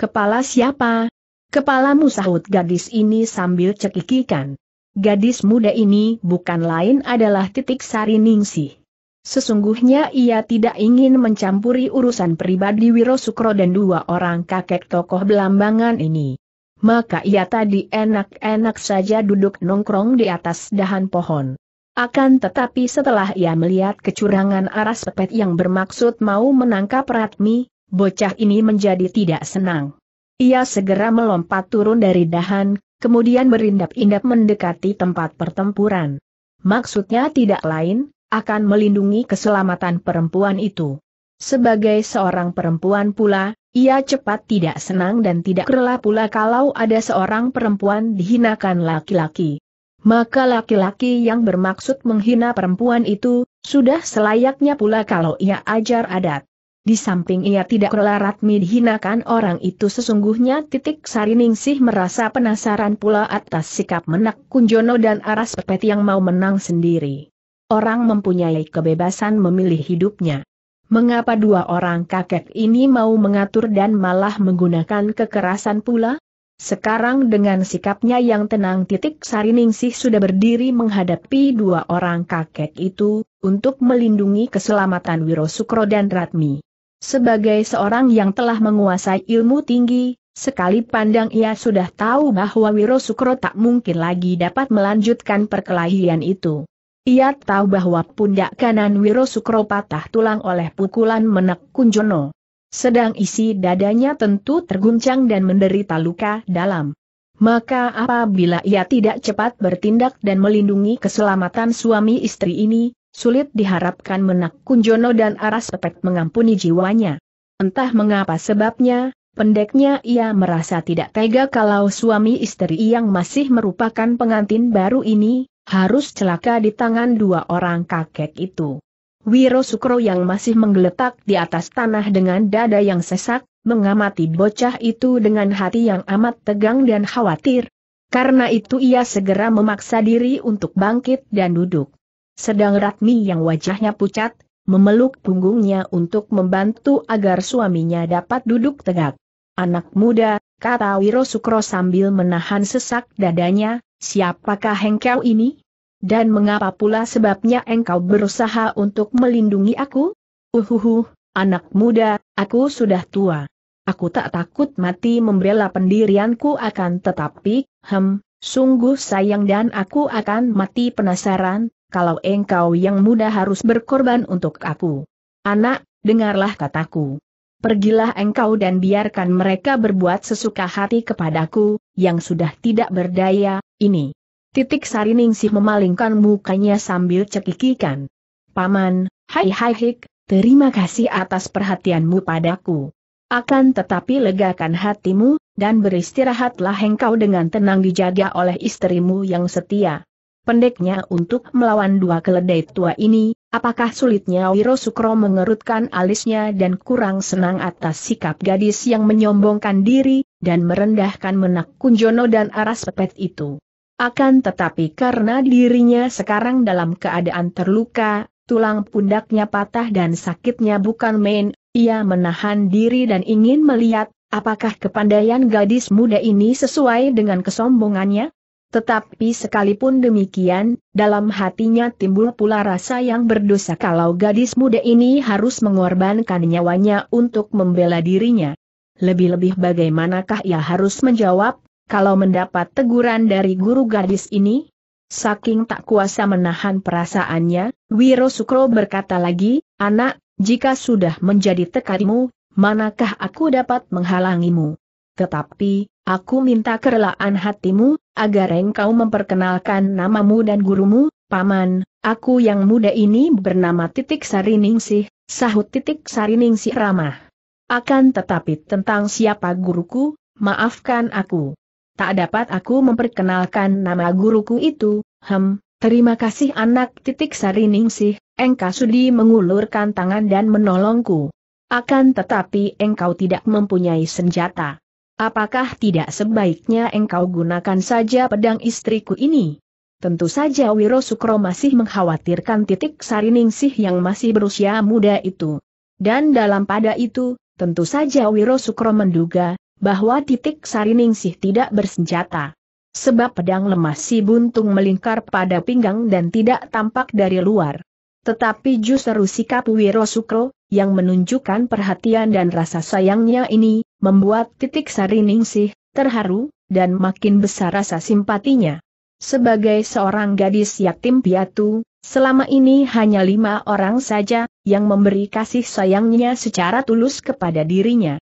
kepala siapa? Kepalamu sahut gadis ini sambil cekikikan. Gadis muda ini bukan lain adalah titik sari ningsih. Sesungguhnya ia tidak ingin mencampuri urusan pribadi Wiro Sukro dan dua orang kakek tokoh belambangan ini. Maka ia tadi enak-enak saja duduk nongkrong di atas dahan pohon. Akan tetapi setelah ia melihat kecurangan aras pepet yang bermaksud mau menangkap Ratmi, bocah ini menjadi tidak senang. Ia segera melompat turun dari dahan, kemudian berindap-indap mendekati tempat pertempuran. Maksudnya tidak lain, akan melindungi keselamatan perempuan itu. Sebagai seorang perempuan pula, ia cepat tidak senang dan tidak rela pula kalau ada seorang perempuan dihinakan laki-laki maka laki-laki yang bermaksud menghina perempuan itu, sudah selayaknya pula kalau ia ajar adat. Di samping ia tidak kelarat dihinakan orang itu sesungguhnya titik Sariningsih merasa penasaran pula atas sikap menak Kunjono dan Aras Pepet yang mau menang sendiri. Orang mempunyai kebebasan memilih hidupnya. Mengapa dua orang kakek ini mau mengatur dan malah menggunakan kekerasan pula? Sekarang dengan sikapnya yang tenang titik Sariningsih sudah berdiri menghadapi dua orang kakek itu, untuk melindungi keselamatan Wiro Sukro dan Ratmi. Sebagai seorang yang telah menguasai ilmu tinggi, sekali pandang ia sudah tahu bahwa Wiro Sukro tak mungkin lagi dapat melanjutkan perkelahian itu. Ia tahu bahwa pundak kanan Wiro Sukro patah tulang oleh pukulan Menek Kunjono. Sedang isi dadanya tentu terguncang dan menderita luka dalam. Maka apabila ia tidak cepat bertindak dan melindungi keselamatan suami istri ini, sulit diharapkan Menak Kunjono dan Aras Pepet mengampuni jiwanya. Entah mengapa sebabnya, pendeknya ia merasa tidak tega kalau suami istri yang masih merupakan pengantin baru ini, harus celaka di tangan dua orang kakek itu. Wiro Sukro yang masih menggeletak di atas tanah dengan dada yang sesak, mengamati bocah itu dengan hati yang amat tegang dan khawatir. Karena itu ia segera memaksa diri untuk bangkit dan duduk. Sedang Ratmi yang wajahnya pucat, memeluk punggungnya untuk membantu agar suaminya dapat duduk tegak. Anak muda, kata Wiro Sukro sambil menahan sesak dadanya, siapakah hengkau ini? Dan mengapa pula sebabnya engkau berusaha untuk melindungi aku? Uhuhu, anak muda, aku sudah tua. Aku tak takut mati membela pendirianku akan tetapi, hem, sungguh sayang dan aku akan mati penasaran, kalau engkau yang muda harus berkorban untuk aku. Anak, dengarlah kataku. Pergilah engkau dan biarkan mereka berbuat sesuka hati kepadaku, yang sudah tidak berdaya, ini. Titik Sariningsih memalingkan mukanya sambil cekikikan. Paman, hai hai hik, terima kasih atas perhatianmu padaku. Akan tetapi legakan hatimu, dan beristirahatlah engkau dengan tenang dijaga oleh istrimu yang setia. Pendeknya untuk melawan dua keledai tua ini, apakah sulitnya Wiro Sukro mengerutkan alisnya dan kurang senang atas sikap gadis yang menyombongkan diri, dan merendahkan menak Kunjono dan Aras Pepet itu. Akan tetapi karena dirinya sekarang dalam keadaan terluka, tulang pundaknya patah dan sakitnya bukan main, ia menahan diri dan ingin melihat, apakah kepandaian gadis muda ini sesuai dengan kesombongannya? Tetapi sekalipun demikian, dalam hatinya timbul pula rasa yang berdosa kalau gadis muda ini harus mengorbankan nyawanya untuk membela dirinya. Lebih-lebih bagaimanakah ia harus menjawab kalau mendapat teguran dari guru gadis ini? Saking tak kuasa menahan perasaannya, Wiro Sukro berkata lagi, anak, jika sudah menjadi tekadmu, manakah aku dapat menghalangimu? Tetapi, aku minta kerelaan hatimu, agar engkau memperkenalkan namamu dan gurumu, paman, aku yang muda ini bernama Titik Sariningsih, sahut Titik Sariningsih ramah. Akan tetapi tentang siapa guruku, maafkan aku tak dapat aku memperkenalkan nama guruku itu, hem, terima kasih anak titik sari ningsih, engkau sudi mengulurkan tangan dan menolongku. Akan tetapi engkau tidak mempunyai senjata. Apakah tidak sebaiknya engkau gunakan saja pedang istriku ini? Tentu saja Wiro Sukro masih mengkhawatirkan titik sari ningsih yang masih berusia muda itu. Dan dalam pada itu, tentu saja Wiro Sukro menduga, bahwa titik Sariningsih tidak bersenjata. Sebab pedang lemas si buntung melingkar pada pinggang dan tidak tampak dari luar. Tetapi justru sikap Wiro Sukro, yang menunjukkan perhatian dan rasa sayangnya ini, membuat titik Sariningsih terharu, dan makin besar rasa simpatinya. Sebagai seorang gadis yatim piatu, selama ini hanya lima orang saja, yang memberi kasih sayangnya secara tulus kepada dirinya.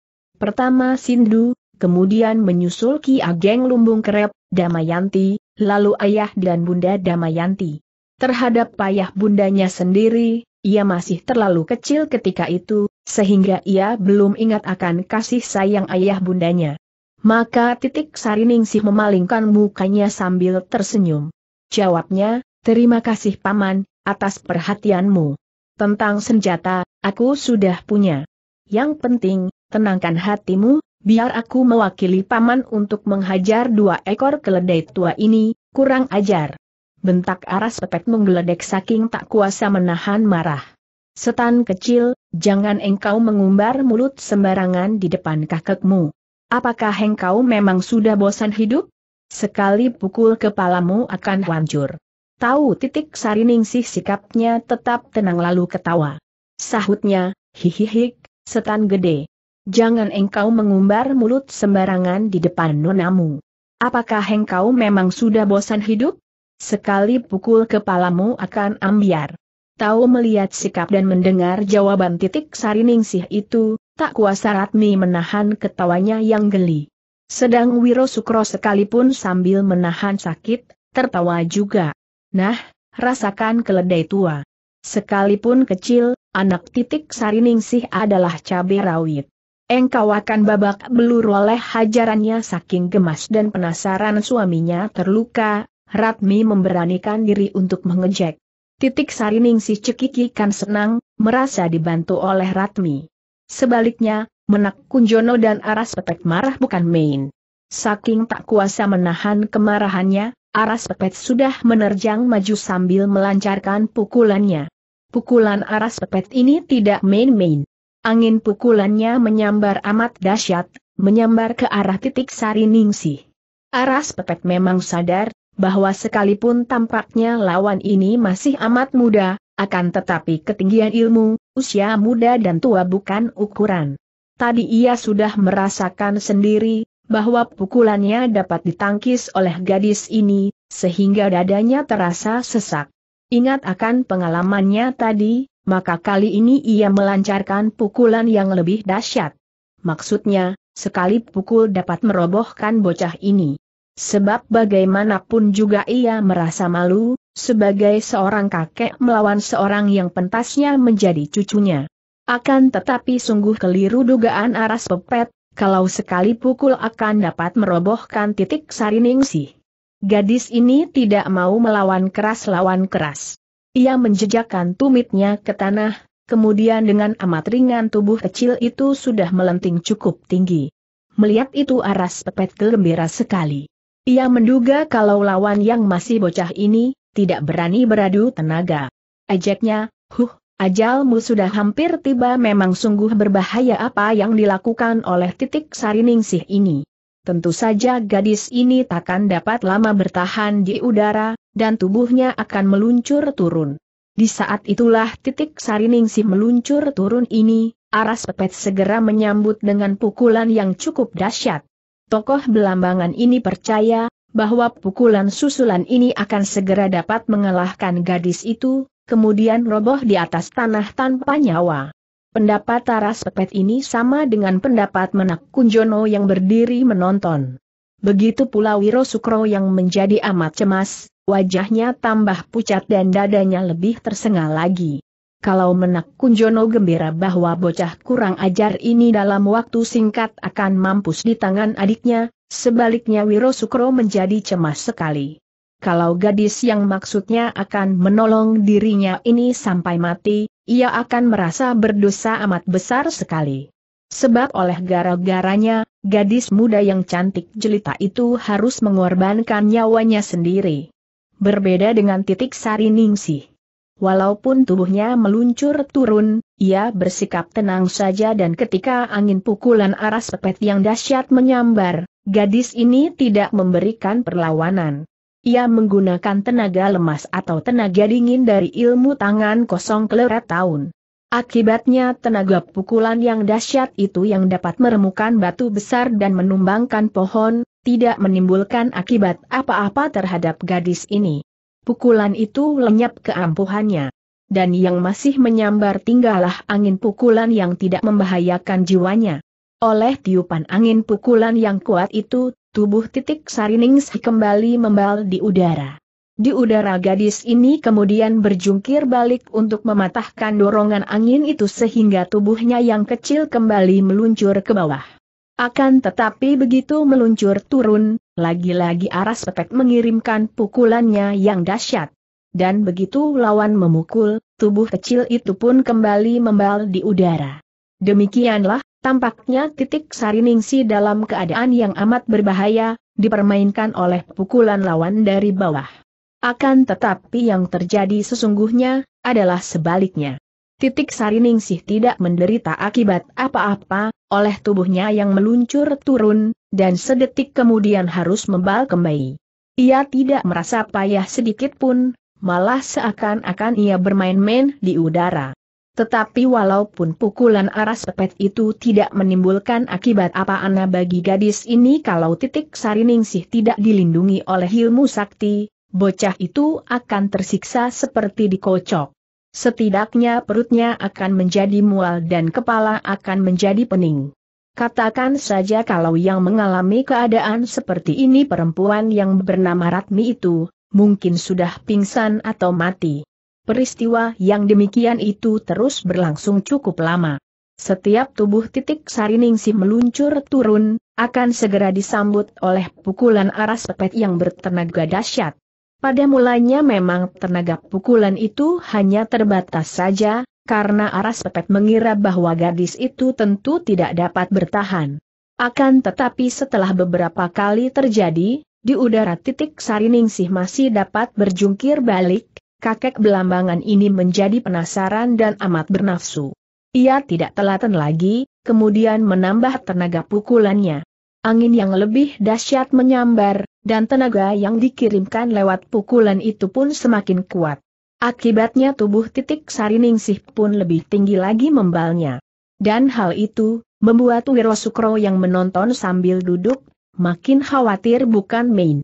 Pertama Sindu, kemudian menyusul Ki Ageng Lumbung Kerep, Damayanti, lalu ayah dan bunda Damayanti. Terhadap payah bundanya sendiri, ia masih terlalu kecil ketika itu, sehingga ia belum ingat akan kasih sayang ayah bundanya. Maka titik Sariningsih memalingkan mukanya sambil tersenyum. Jawabnya, terima kasih paman, atas perhatianmu. Tentang senjata, aku sudah punya. Yang penting, tenangkan hatimu, biar aku mewakili paman untuk menghajar dua ekor keledai tua ini, kurang ajar. Bentak aras pepet menggeledek saking tak kuasa menahan marah. Setan kecil, jangan engkau mengumbar mulut sembarangan di depan kakekmu. Apakah engkau memang sudah bosan hidup? Sekali pukul kepalamu akan hancur. Tahu titik sariningsih sikapnya tetap tenang lalu ketawa. Sahutnya, hihihik, setan gede. Jangan engkau mengumbar mulut sembarangan di depan nonamu. Apakah engkau memang sudah bosan hidup? Sekali pukul kepalamu akan ambiar. Tahu melihat sikap dan mendengar jawaban titik sariningsih itu, tak kuasa Ratmi menahan ketawanya yang geli. Sedang Wiro Sukro sekalipun sambil menahan sakit, tertawa juga. Nah, rasakan keledai tua. Sekalipun kecil, anak titik sariningsih adalah cabai rawit engkau akan babak belur oleh hajarannya saking gemas dan penasaran suaminya terluka, Ratmi memberanikan diri untuk mengejek. Titik Sarining si cekiki kan senang, merasa dibantu oleh Ratmi. Sebaliknya, menak Kunjono dan Aras Petek marah bukan main. Saking tak kuasa menahan kemarahannya, Aras Pepet sudah menerjang maju sambil melancarkan pukulannya. Pukulan Aras Pepet ini tidak main-main. Angin pukulannya menyambar amat dahsyat, menyambar ke arah titik sari ningsih. Aras Pepet memang sadar, bahwa sekalipun tampaknya lawan ini masih amat muda, akan tetapi ketinggian ilmu, usia muda dan tua bukan ukuran. Tadi ia sudah merasakan sendiri, bahwa pukulannya dapat ditangkis oleh gadis ini, sehingga dadanya terasa sesak. Ingat akan pengalamannya tadi, maka kali ini ia melancarkan pukulan yang lebih dahsyat. Maksudnya, sekali pukul dapat merobohkan bocah ini. Sebab bagaimanapun juga ia merasa malu, sebagai seorang kakek melawan seorang yang pentasnya menjadi cucunya. Akan tetapi sungguh keliru dugaan aras pepet, kalau sekali pukul akan dapat merobohkan titik sariningsih. Gadis ini tidak mau melawan keras lawan keras. Ia menjejakkan tumitnya ke tanah, kemudian dengan amat ringan tubuh kecil itu sudah melenting cukup tinggi. Melihat itu Aras Pepet gembira sekali. Ia menduga kalau lawan yang masih bocah ini, tidak berani beradu tenaga. Ejeknya, huh, ajalmu sudah hampir tiba memang sungguh berbahaya apa yang dilakukan oleh titik sariningsih ini. Tentu saja gadis ini takkan dapat lama bertahan di udara, dan tubuhnya akan meluncur turun. Di saat itulah titik sariningsih meluncur turun ini, aras pepet segera menyambut dengan pukulan yang cukup dahsyat. Tokoh belambangan ini percaya, bahwa pukulan susulan ini akan segera dapat mengalahkan gadis itu, kemudian roboh di atas tanah tanpa nyawa. Pendapat Taras Pepet ini sama dengan pendapat Menak Kunjono yang berdiri menonton. Begitu pula Wiro Sukro yang menjadi amat cemas, Wajahnya tambah pucat dan dadanya lebih tersengal lagi. Kalau menak Kunjono gembira bahwa bocah kurang ajar ini dalam waktu singkat akan mampus di tangan adiknya, sebaliknya Wiro Sukro menjadi cemas sekali. Kalau gadis yang maksudnya akan menolong dirinya ini sampai mati, ia akan merasa berdosa amat besar sekali. Sebab oleh gara-garanya, gadis muda yang cantik jelita itu harus mengorbankan nyawanya sendiri berbeda dengan titik sari Ningsih. Walaupun tubuhnya meluncur turun, ia bersikap tenang saja dan ketika angin pukulan aras pepet yang dahsyat menyambar, gadis ini tidak memberikan perlawanan. Ia menggunakan tenaga lemas atau tenaga dingin dari ilmu tangan kosong kelerat tahun. Akibatnya tenaga pukulan yang dahsyat itu yang dapat meremukan batu besar dan menumbangkan pohon, tidak menimbulkan akibat apa-apa terhadap gadis ini. Pukulan itu lenyap keampuhannya. Dan yang masih menyambar tinggallah angin pukulan yang tidak membahayakan jiwanya. Oleh tiupan angin pukulan yang kuat itu, tubuh titik Sariningsi kembali membal di udara. Di udara gadis ini kemudian berjungkir balik untuk mematahkan dorongan angin itu sehingga tubuhnya yang kecil kembali meluncur ke bawah. Akan tetapi begitu meluncur turun, lagi-lagi Aras Pepet mengirimkan pukulannya yang dahsyat. Dan begitu lawan memukul, tubuh kecil itu pun kembali membal di udara. Demikianlah, tampaknya titik Sariningsi dalam keadaan yang amat berbahaya, dipermainkan oleh pukulan lawan dari bawah. Akan tetapi yang terjadi sesungguhnya, adalah sebaliknya. Titik Sariningsih tidak menderita akibat apa-apa, oleh tubuhnya yang meluncur turun, dan sedetik kemudian harus membal kembali. Ia tidak merasa payah sedikit pun, malah seakan-akan ia bermain-main di udara. Tetapi walaupun pukulan aras pepet itu tidak menimbulkan akibat apa-apa bagi gadis ini kalau titik Sariningsih tidak dilindungi oleh ilmu sakti, bocah itu akan tersiksa seperti dikocok. Setidaknya perutnya akan menjadi mual dan kepala akan menjadi pening. Katakan saja kalau yang mengalami keadaan seperti ini perempuan yang bernama Ratmi itu, mungkin sudah pingsan atau mati. Peristiwa yang demikian itu terus berlangsung cukup lama. Setiap tubuh titik sariningsi meluncur turun, akan segera disambut oleh pukulan aras pepet yang bertenaga dahsyat. Pada mulanya memang tenaga pukulan itu hanya terbatas saja, karena Aras Pepet mengira bahwa gadis itu tentu tidak dapat bertahan. Akan tetapi setelah beberapa kali terjadi, di udara titik Sariningsih masih dapat berjungkir balik, kakek belambangan ini menjadi penasaran dan amat bernafsu. Ia tidak telaten lagi, kemudian menambah tenaga pukulannya angin yang lebih dahsyat menyambar, dan tenaga yang dikirimkan lewat pukulan itu pun semakin kuat. Akibatnya tubuh titik sariningsih pun lebih tinggi lagi membalnya. Dan hal itu, membuat Wiro Sukro yang menonton sambil duduk, makin khawatir bukan main.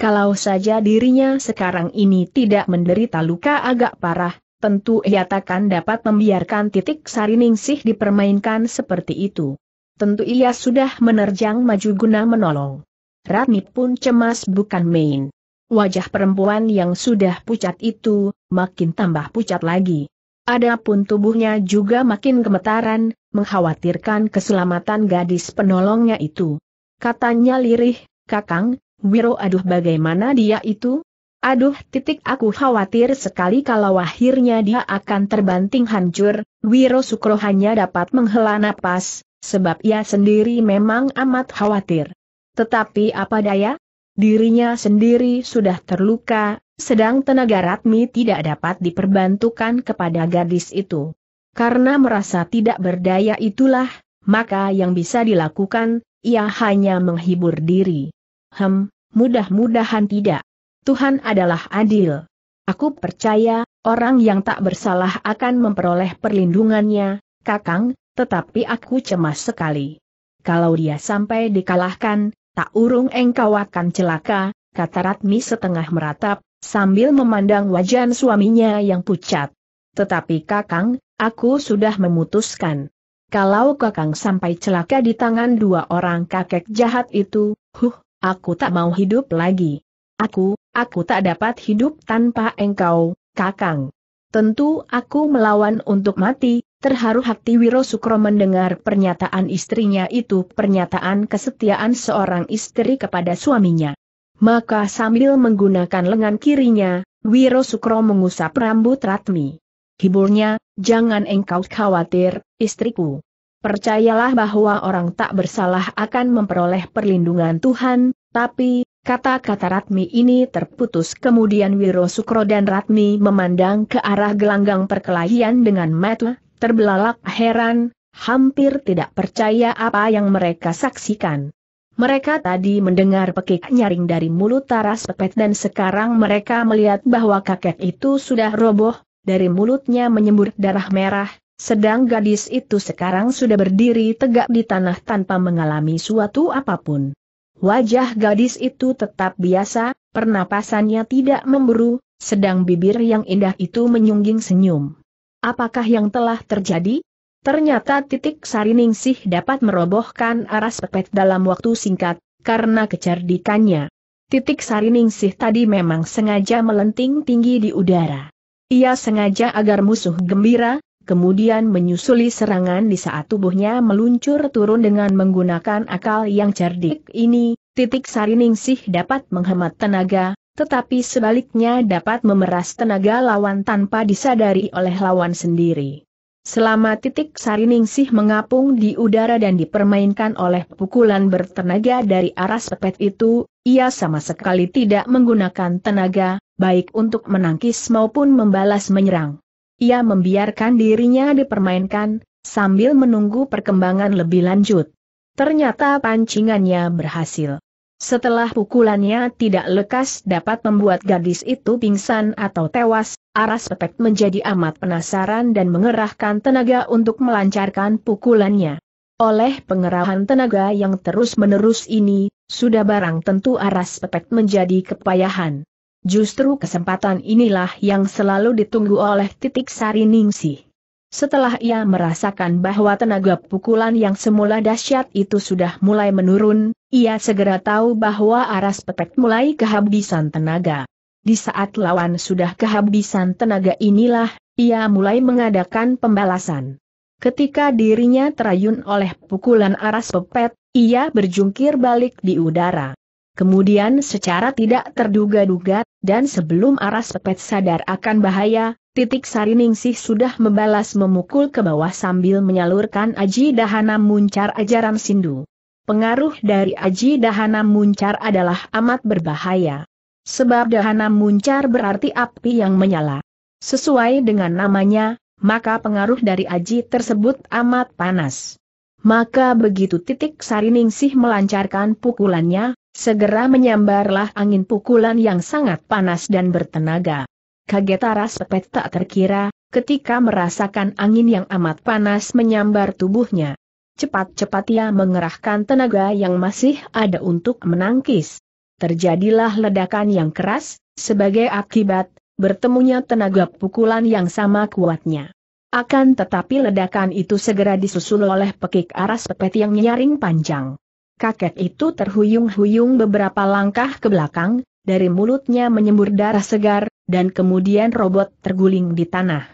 Kalau saja dirinya sekarang ini tidak menderita luka agak parah, tentu ia takkan dapat membiarkan titik sariningsih dipermainkan seperti itu tentu ia sudah menerjang maju guna menolong. Ratni pun cemas bukan main. Wajah perempuan yang sudah pucat itu, makin tambah pucat lagi. Adapun tubuhnya juga makin gemetaran, mengkhawatirkan keselamatan gadis penolongnya itu. Katanya lirih, kakang, Wiro aduh bagaimana dia itu? Aduh titik aku khawatir sekali kalau akhirnya dia akan terbanting hancur, Wiro Sukro hanya dapat menghela napas, sebab ia sendiri memang amat khawatir. Tetapi apa daya? Dirinya sendiri sudah terluka, sedang tenaga Ratmi tidak dapat diperbantukan kepada gadis itu. Karena merasa tidak berdaya itulah, maka yang bisa dilakukan, ia hanya menghibur diri. Hem, mudah-mudahan tidak. Tuhan adalah adil. Aku percaya, orang yang tak bersalah akan memperoleh perlindungannya, Kakang, tetapi aku cemas sekali. Kalau dia sampai dikalahkan, tak urung engkau akan celaka, kata Ratmi setengah meratap, sambil memandang wajan suaminya yang pucat. Tetapi kakang, aku sudah memutuskan. Kalau kakang sampai celaka di tangan dua orang kakek jahat itu, huh, aku tak mau hidup lagi. Aku, aku tak dapat hidup tanpa engkau, kakang. Tentu aku melawan untuk mati, Terharu hati Wiro Sukro mendengar pernyataan istrinya itu pernyataan kesetiaan seorang istri kepada suaminya. Maka sambil menggunakan lengan kirinya, Wiro Sukro mengusap rambut Ratmi. Hiburnya, jangan engkau khawatir, istriku. Percayalah bahwa orang tak bersalah akan memperoleh perlindungan Tuhan, tapi, kata-kata Ratmi ini terputus kemudian Wiro Sukro dan Ratmi memandang ke arah gelanggang perkelahian dengan mata terbelalak heran, hampir tidak percaya apa yang mereka saksikan. Mereka tadi mendengar pekik nyaring dari mulut Taras Pepet dan sekarang mereka melihat bahwa kakek itu sudah roboh, dari mulutnya menyembur darah merah, sedang gadis itu sekarang sudah berdiri tegak di tanah tanpa mengalami suatu apapun. Wajah gadis itu tetap biasa, pernapasannya tidak memburu, sedang bibir yang indah itu menyungging senyum. Apakah yang telah terjadi? Ternyata titik Sariningsih dapat merobohkan aras pepet dalam waktu singkat, karena kecerdikannya. Titik Sariningsih tadi memang sengaja melenting tinggi di udara. Ia sengaja agar musuh gembira, kemudian menyusuli serangan di saat tubuhnya meluncur turun dengan menggunakan akal yang cerdik ini, titik Sariningsih dapat menghemat tenaga, tetapi sebaliknya dapat memeras tenaga lawan tanpa disadari oleh lawan sendiri. Selama titik sari ningsih mengapung di udara dan dipermainkan oleh pukulan bertenaga dari aras pepet itu, ia sama sekali tidak menggunakan tenaga, baik untuk menangkis maupun membalas menyerang. Ia membiarkan dirinya dipermainkan, sambil menunggu perkembangan lebih lanjut. Ternyata pancingannya berhasil. Setelah pukulannya tidak lekas dapat membuat gadis itu pingsan atau tewas, Aras Pepek menjadi amat penasaran dan mengerahkan tenaga untuk melancarkan pukulannya. Oleh pengerahan tenaga yang terus-menerus ini, sudah barang tentu Aras Pepek menjadi kepayahan. Justru kesempatan inilah yang selalu ditunggu oleh titik sari Ningsih. Setelah ia merasakan bahwa tenaga pukulan yang semula dahsyat itu sudah mulai menurun, ia segera tahu bahwa aras petek mulai kehabisan tenaga. Di saat lawan sudah kehabisan tenaga inilah, ia mulai mengadakan pembalasan. Ketika dirinya terayun oleh pukulan aras pepet, ia berjungkir balik di udara. Kemudian secara tidak terduga-duga, dan sebelum aras pepet sadar akan bahaya, Titik Sariningsih sudah membalas memukul ke bawah sambil menyalurkan Aji Dahana Muncar ajaran Sindu. Pengaruh dari Aji Dahana Muncar adalah amat berbahaya. Sebab Dahana Muncar berarti api yang menyala. Sesuai dengan namanya, maka pengaruh dari Aji tersebut amat panas. Maka begitu titik Sariningsih melancarkan pukulannya, segera menyambarlah angin pukulan yang sangat panas dan bertenaga kaget Aras Pepet tak terkira, ketika merasakan angin yang amat panas menyambar tubuhnya. Cepat-cepat ia mengerahkan tenaga yang masih ada untuk menangkis. Terjadilah ledakan yang keras, sebagai akibat, bertemunya tenaga pukulan yang sama kuatnya. Akan tetapi ledakan itu segera disusul oleh pekik aras pepet yang nyaring panjang. Kakek itu terhuyung-huyung beberapa langkah ke belakang, dari mulutnya menyembur darah segar, dan kemudian robot terguling di tanah.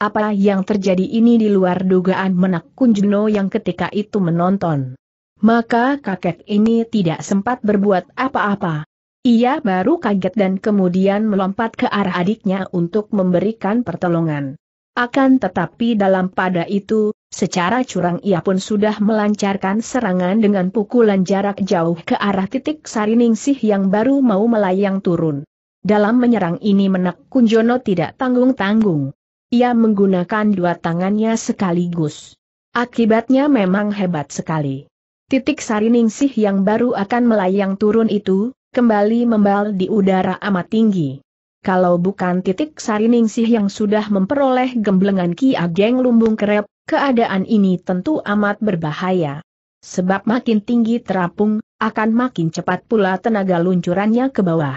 Apa yang terjadi ini di luar dugaan menak Kunjuno yang ketika itu menonton. Maka kakek ini tidak sempat berbuat apa-apa. Ia baru kaget dan kemudian melompat ke arah adiknya untuk memberikan pertolongan. Akan tetapi dalam pada itu, secara curang ia pun sudah melancarkan serangan dengan pukulan jarak jauh ke arah titik Sariningsih yang baru mau melayang turun. Dalam menyerang ini menak Kunjono tidak tanggung-tanggung. Ia menggunakan dua tangannya sekaligus. Akibatnya memang hebat sekali. Titik Sariningsih yang baru akan melayang turun itu, kembali membal di udara amat tinggi. Kalau bukan titik Sariningsih yang sudah memperoleh gemblengan Ki Ageng Lumbung Kerep, keadaan ini tentu amat berbahaya. Sebab makin tinggi terapung, akan makin cepat pula tenaga luncurannya ke bawah.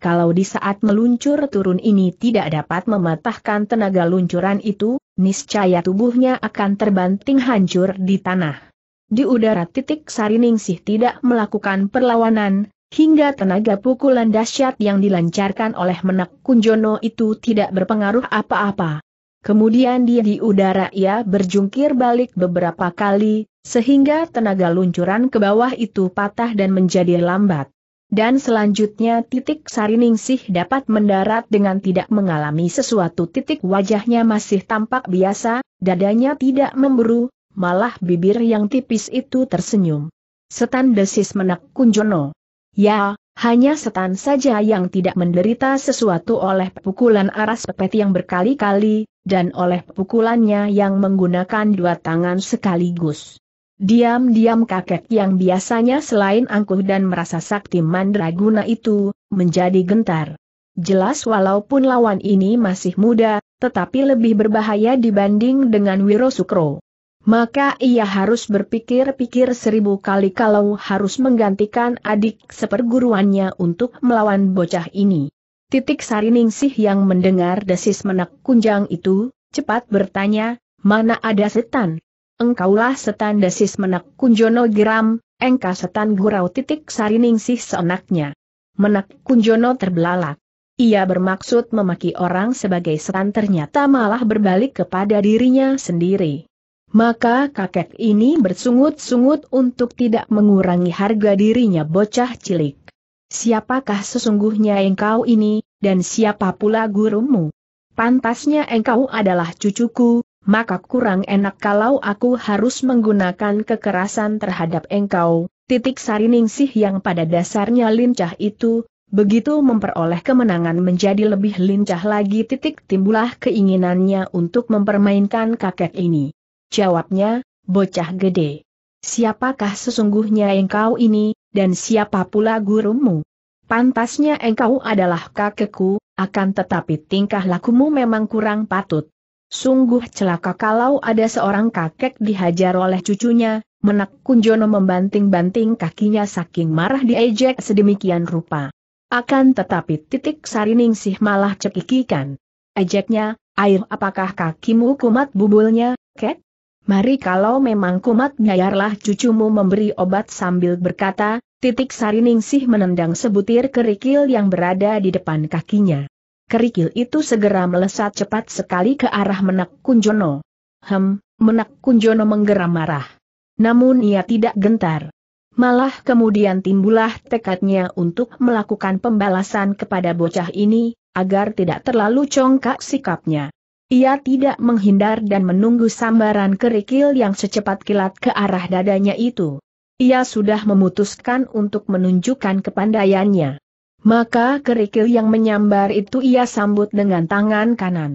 Kalau di saat meluncur turun ini tidak dapat mematahkan tenaga luncuran itu, niscaya tubuhnya akan terbanting hancur di tanah. Di udara titik Sariningsih tidak melakukan perlawanan, hingga tenaga pukulan dahsyat yang dilancarkan oleh menak Kunjono itu tidak berpengaruh apa-apa. Kemudian dia di udara ia berjungkir balik beberapa kali, sehingga tenaga luncuran ke bawah itu patah dan menjadi lambat. Dan selanjutnya titik Sariningsih dapat mendarat dengan tidak mengalami sesuatu titik wajahnya masih tampak biasa, dadanya tidak memburu, malah bibir yang tipis itu tersenyum. Setan desis menak kunjono. Ya, hanya setan saja yang tidak menderita sesuatu oleh pukulan aras pepet yang berkali-kali, dan oleh pukulannya yang menggunakan dua tangan sekaligus. Diam-diam kakek yang biasanya selain angkuh dan merasa sakti mandraguna itu, menjadi gentar. Jelas walaupun lawan ini masih muda, tetapi lebih berbahaya dibanding dengan Wiro Sukro. Maka ia harus berpikir-pikir seribu kali kalau harus menggantikan adik seperguruannya untuk melawan bocah ini. Titik Sariningsih yang mendengar desis menak kunjang itu, cepat bertanya, mana ada setan? Engkaulah setan desis menak kunjono geram, engka setan gurau titik Sariningsih seenaknya. Menak kunjono terbelalak. Ia bermaksud memaki orang sebagai setan ternyata malah berbalik kepada dirinya sendiri. Maka kakek ini bersungut-sungut untuk tidak mengurangi harga dirinya bocah cilik. Siapakah sesungguhnya engkau ini, dan siapa pula gurumu? Pantasnya engkau adalah cucuku, maka kurang enak kalau aku harus menggunakan kekerasan terhadap engkau. Titik sariningsih yang pada dasarnya lincah itu, begitu memperoleh kemenangan menjadi lebih lincah lagi titik timbulah keinginannya untuk mempermainkan kakek ini. Jawabnya, bocah gede. Siapakah sesungguhnya engkau ini, dan siapa pula gurumu? Pantasnya engkau adalah kakekku, akan tetapi tingkah lakumu memang kurang patut. Sungguh celaka kalau ada seorang kakek dihajar oleh cucunya, menak Kunjono membanting-banting kakinya saking marah diejek sedemikian rupa. Akan tetapi titik sariningsih malah cekikikan. Ejeknya, air apakah kakimu kumat bubulnya, kek? Mari kalau memang kumat nyayarlah cucumu memberi obat sambil berkata, titik sariningsih menendang sebutir kerikil yang berada di depan kakinya. Kerikil itu segera melesat cepat sekali ke arah menak kunjono. Hem, menak kunjono menggeram marah. Namun ia tidak gentar. Malah kemudian timbullah tekadnya untuk melakukan pembalasan kepada bocah ini, agar tidak terlalu congkak sikapnya. Ia tidak menghindar dan menunggu sambaran kerikil yang secepat kilat ke arah dadanya itu. Ia sudah memutuskan untuk menunjukkan kepandaiannya. Maka kerikil yang menyambar itu ia sambut dengan tangan kanan.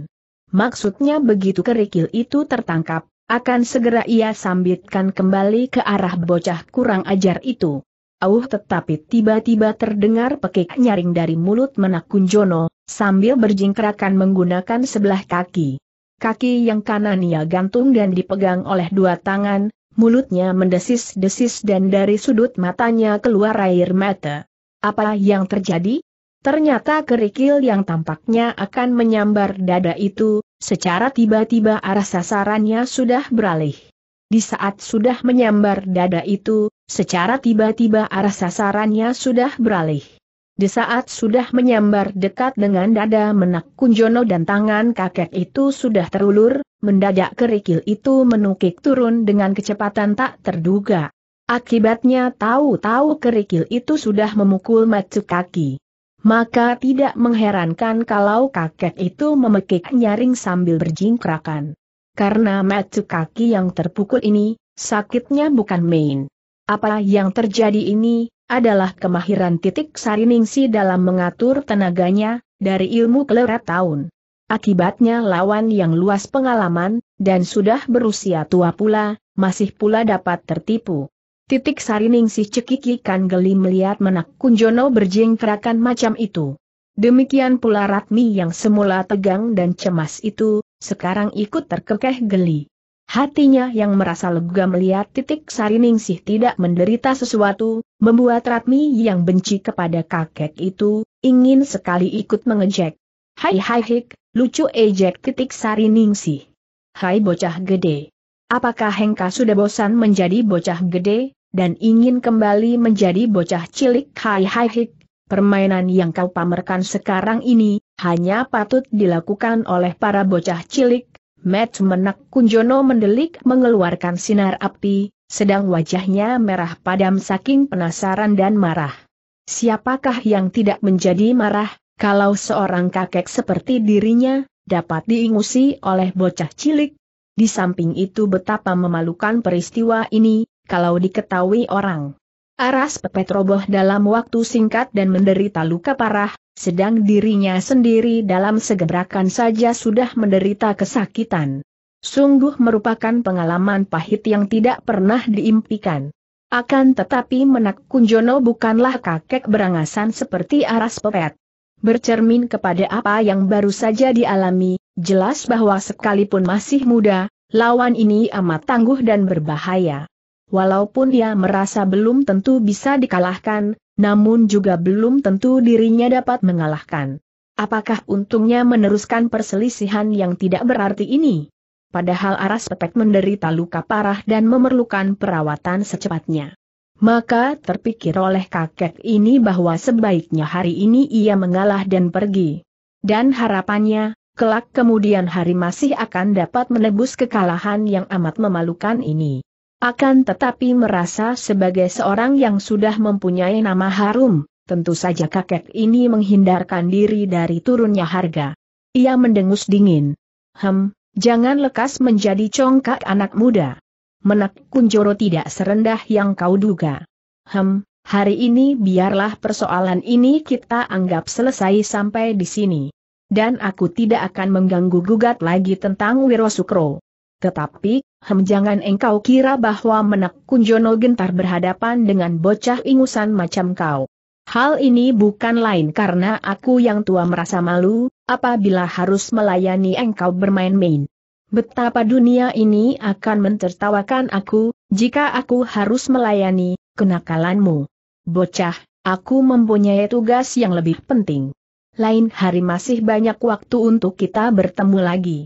Maksudnya begitu kerikil itu tertangkap, akan segera ia sambitkan kembali ke arah bocah kurang ajar itu. Auh tetapi tiba-tiba terdengar pekik nyaring dari mulut menak Kunjono, sambil berjingkrakan menggunakan sebelah kaki. Kaki yang kanan ia gantung dan dipegang oleh dua tangan, mulutnya mendesis-desis dan dari sudut matanya keluar air mata. Apa yang terjadi? Ternyata kerikil yang tampaknya akan menyambar dada itu, secara tiba-tiba arah sasarannya sudah beralih. Di saat sudah menyambar dada itu, secara tiba-tiba arah sasarannya sudah beralih. Di saat sudah menyambar dekat dengan dada menak Kunjono dan tangan kakek itu sudah terulur, mendadak kerikil itu menukik turun dengan kecepatan tak terduga. Akibatnya tahu-tahu kerikil itu sudah memukul macu kaki. Maka tidak mengherankan kalau kakek itu memekik nyaring sambil berjingkrakan. Karena mata kaki yang terpukul ini, sakitnya bukan main. Apa yang terjadi ini, adalah kemahiran titik sariningsi dalam mengatur tenaganya, dari ilmu keleret tahun. Akibatnya lawan yang luas pengalaman, dan sudah berusia tua pula, masih pula dapat tertipu. Titik sariningsi cekikikan geli melihat menak kunjono berjingkrakan macam itu. Demikian pula Ratmi yang semula tegang dan cemas itu, sekarang ikut terkekeh geli. Hatinya yang merasa lega melihat titik sariningsih tidak menderita sesuatu, membuat Ratmi yang benci kepada kakek itu, ingin sekali ikut mengejek. Hai hai hik, lucu ejek titik sariningsih. Hai bocah gede. Apakah Hengka sudah bosan menjadi bocah gede, dan ingin kembali menjadi bocah cilik hai hai hik? Permainan yang kau pamerkan sekarang ini, hanya patut dilakukan oleh para bocah cilik. Met menak Kunjono mendelik mengeluarkan sinar api, sedang wajahnya merah padam saking penasaran dan marah. Siapakah yang tidak menjadi marah, kalau seorang kakek seperti dirinya, dapat diingusi oleh bocah cilik? Di samping itu betapa memalukan peristiwa ini, kalau diketahui orang. Aras pepet roboh dalam waktu singkat dan menderita luka parah, sedang dirinya sendiri dalam segebrakan saja sudah menderita kesakitan. Sungguh merupakan pengalaman pahit yang tidak pernah diimpikan. Akan tetapi Menak Kunjono bukanlah kakek berangasan seperti aras pepet. Bercermin kepada apa yang baru saja dialami, jelas bahwa sekalipun masih muda, lawan ini amat tangguh dan berbahaya. Walaupun dia merasa belum tentu bisa dikalahkan, namun juga belum tentu dirinya dapat mengalahkan. Apakah untungnya meneruskan perselisihan yang tidak berarti ini? Padahal Aras Petek menderita luka parah dan memerlukan perawatan secepatnya. Maka terpikir oleh kakek ini bahwa sebaiknya hari ini ia mengalah dan pergi. Dan harapannya, kelak kemudian hari masih akan dapat menebus kekalahan yang amat memalukan ini. Akan tetapi merasa sebagai seorang yang sudah mempunyai nama harum, tentu saja kakek ini menghindarkan diri dari turunnya harga. Ia mendengus dingin. Hem, jangan lekas menjadi congkak anak muda. Menak Kunjoro tidak serendah yang kau duga. Hem, hari ini biarlah persoalan ini kita anggap selesai sampai di sini dan aku tidak akan mengganggu-gugat lagi tentang Wirosukro. Tetapi, Hem jangan engkau kira bahwa menak kunjono gentar berhadapan dengan bocah ingusan macam kau. Hal ini bukan lain karena aku yang tua merasa malu, apabila harus melayani engkau bermain-main. Betapa dunia ini akan mentertawakan aku, jika aku harus melayani kenakalanmu. Bocah, aku mempunyai tugas yang lebih penting. Lain hari masih banyak waktu untuk kita bertemu lagi.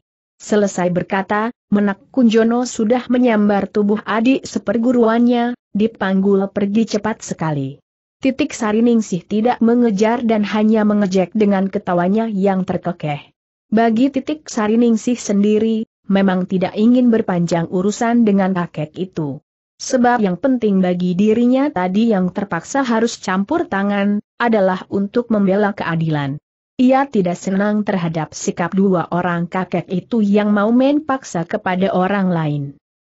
Selesai berkata, Menak Kunjono sudah menyambar tubuh adik seperguruannya, dipanggul pergi cepat sekali. Titik Sariningsih tidak mengejar dan hanya mengejek dengan ketawanya yang terkekeh. Bagi Titik Sariningsih sendiri, memang tidak ingin berpanjang urusan dengan kakek itu. Sebab yang penting bagi dirinya tadi yang terpaksa harus campur tangan, adalah untuk membela keadilan. Ia tidak senang terhadap sikap dua orang kakek itu yang mau main paksa kepada orang lain.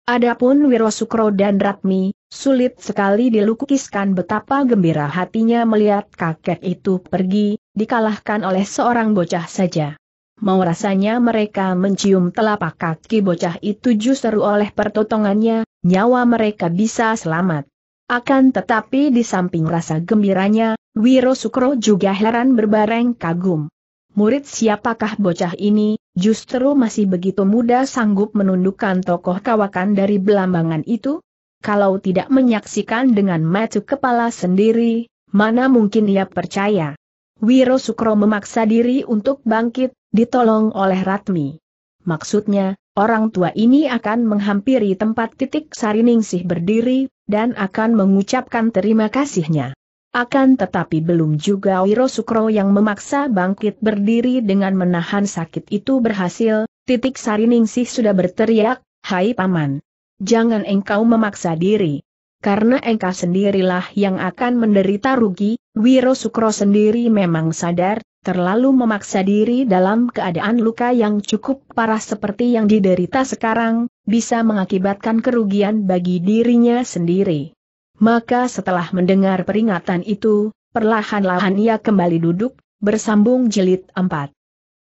Adapun Wirosukro dan Ratmi, sulit sekali dilukiskan betapa gembira hatinya melihat kakek itu pergi, dikalahkan oleh seorang bocah saja. Mau rasanya mereka mencium telapak kaki bocah itu justru oleh pertotongannya, nyawa mereka bisa selamat. Akan tetapi di samping rasa gembiranya, Wiro Sukro juga heran berbareng kagum. Murid siapakah bocah ini, justru masih begitu muda sanggup menundukkan tokoh kawakan dari belambangan itu? Kalau tidak menyaksikan dengan mata kepala sendiri, mana mungkin ia percaya? Wiro Sukro memaksa diri untuk bangkit, ditolong oleh Ratmi. Maksudnya, orang tua ini akan menghampiri tempat titik Sariningsih berdiri, dan akan mengucapkan terima kasihnya. Akan tetapi belum juga Wiro Sukro yang memaksa bangkit berdiri dengan menahan sakit itu berhasil, titik Sariningsih sudah berteriak, Hai Paman! Jangan engkau memaksa diri. Karena engkau sendirilah yang akan menderita rugi, Wiro Sukro sendiri memang sadar, terlalu memaksa diri dalam keadaan luka yang cukup parah seperti yang diderita sekarang, bisa mengakibatkan kerugian bagi dirinya sendiri. Maka setelah mendengar peringatan itu, perlahan-lahan ia kembali duduk, bersambung jelit empat.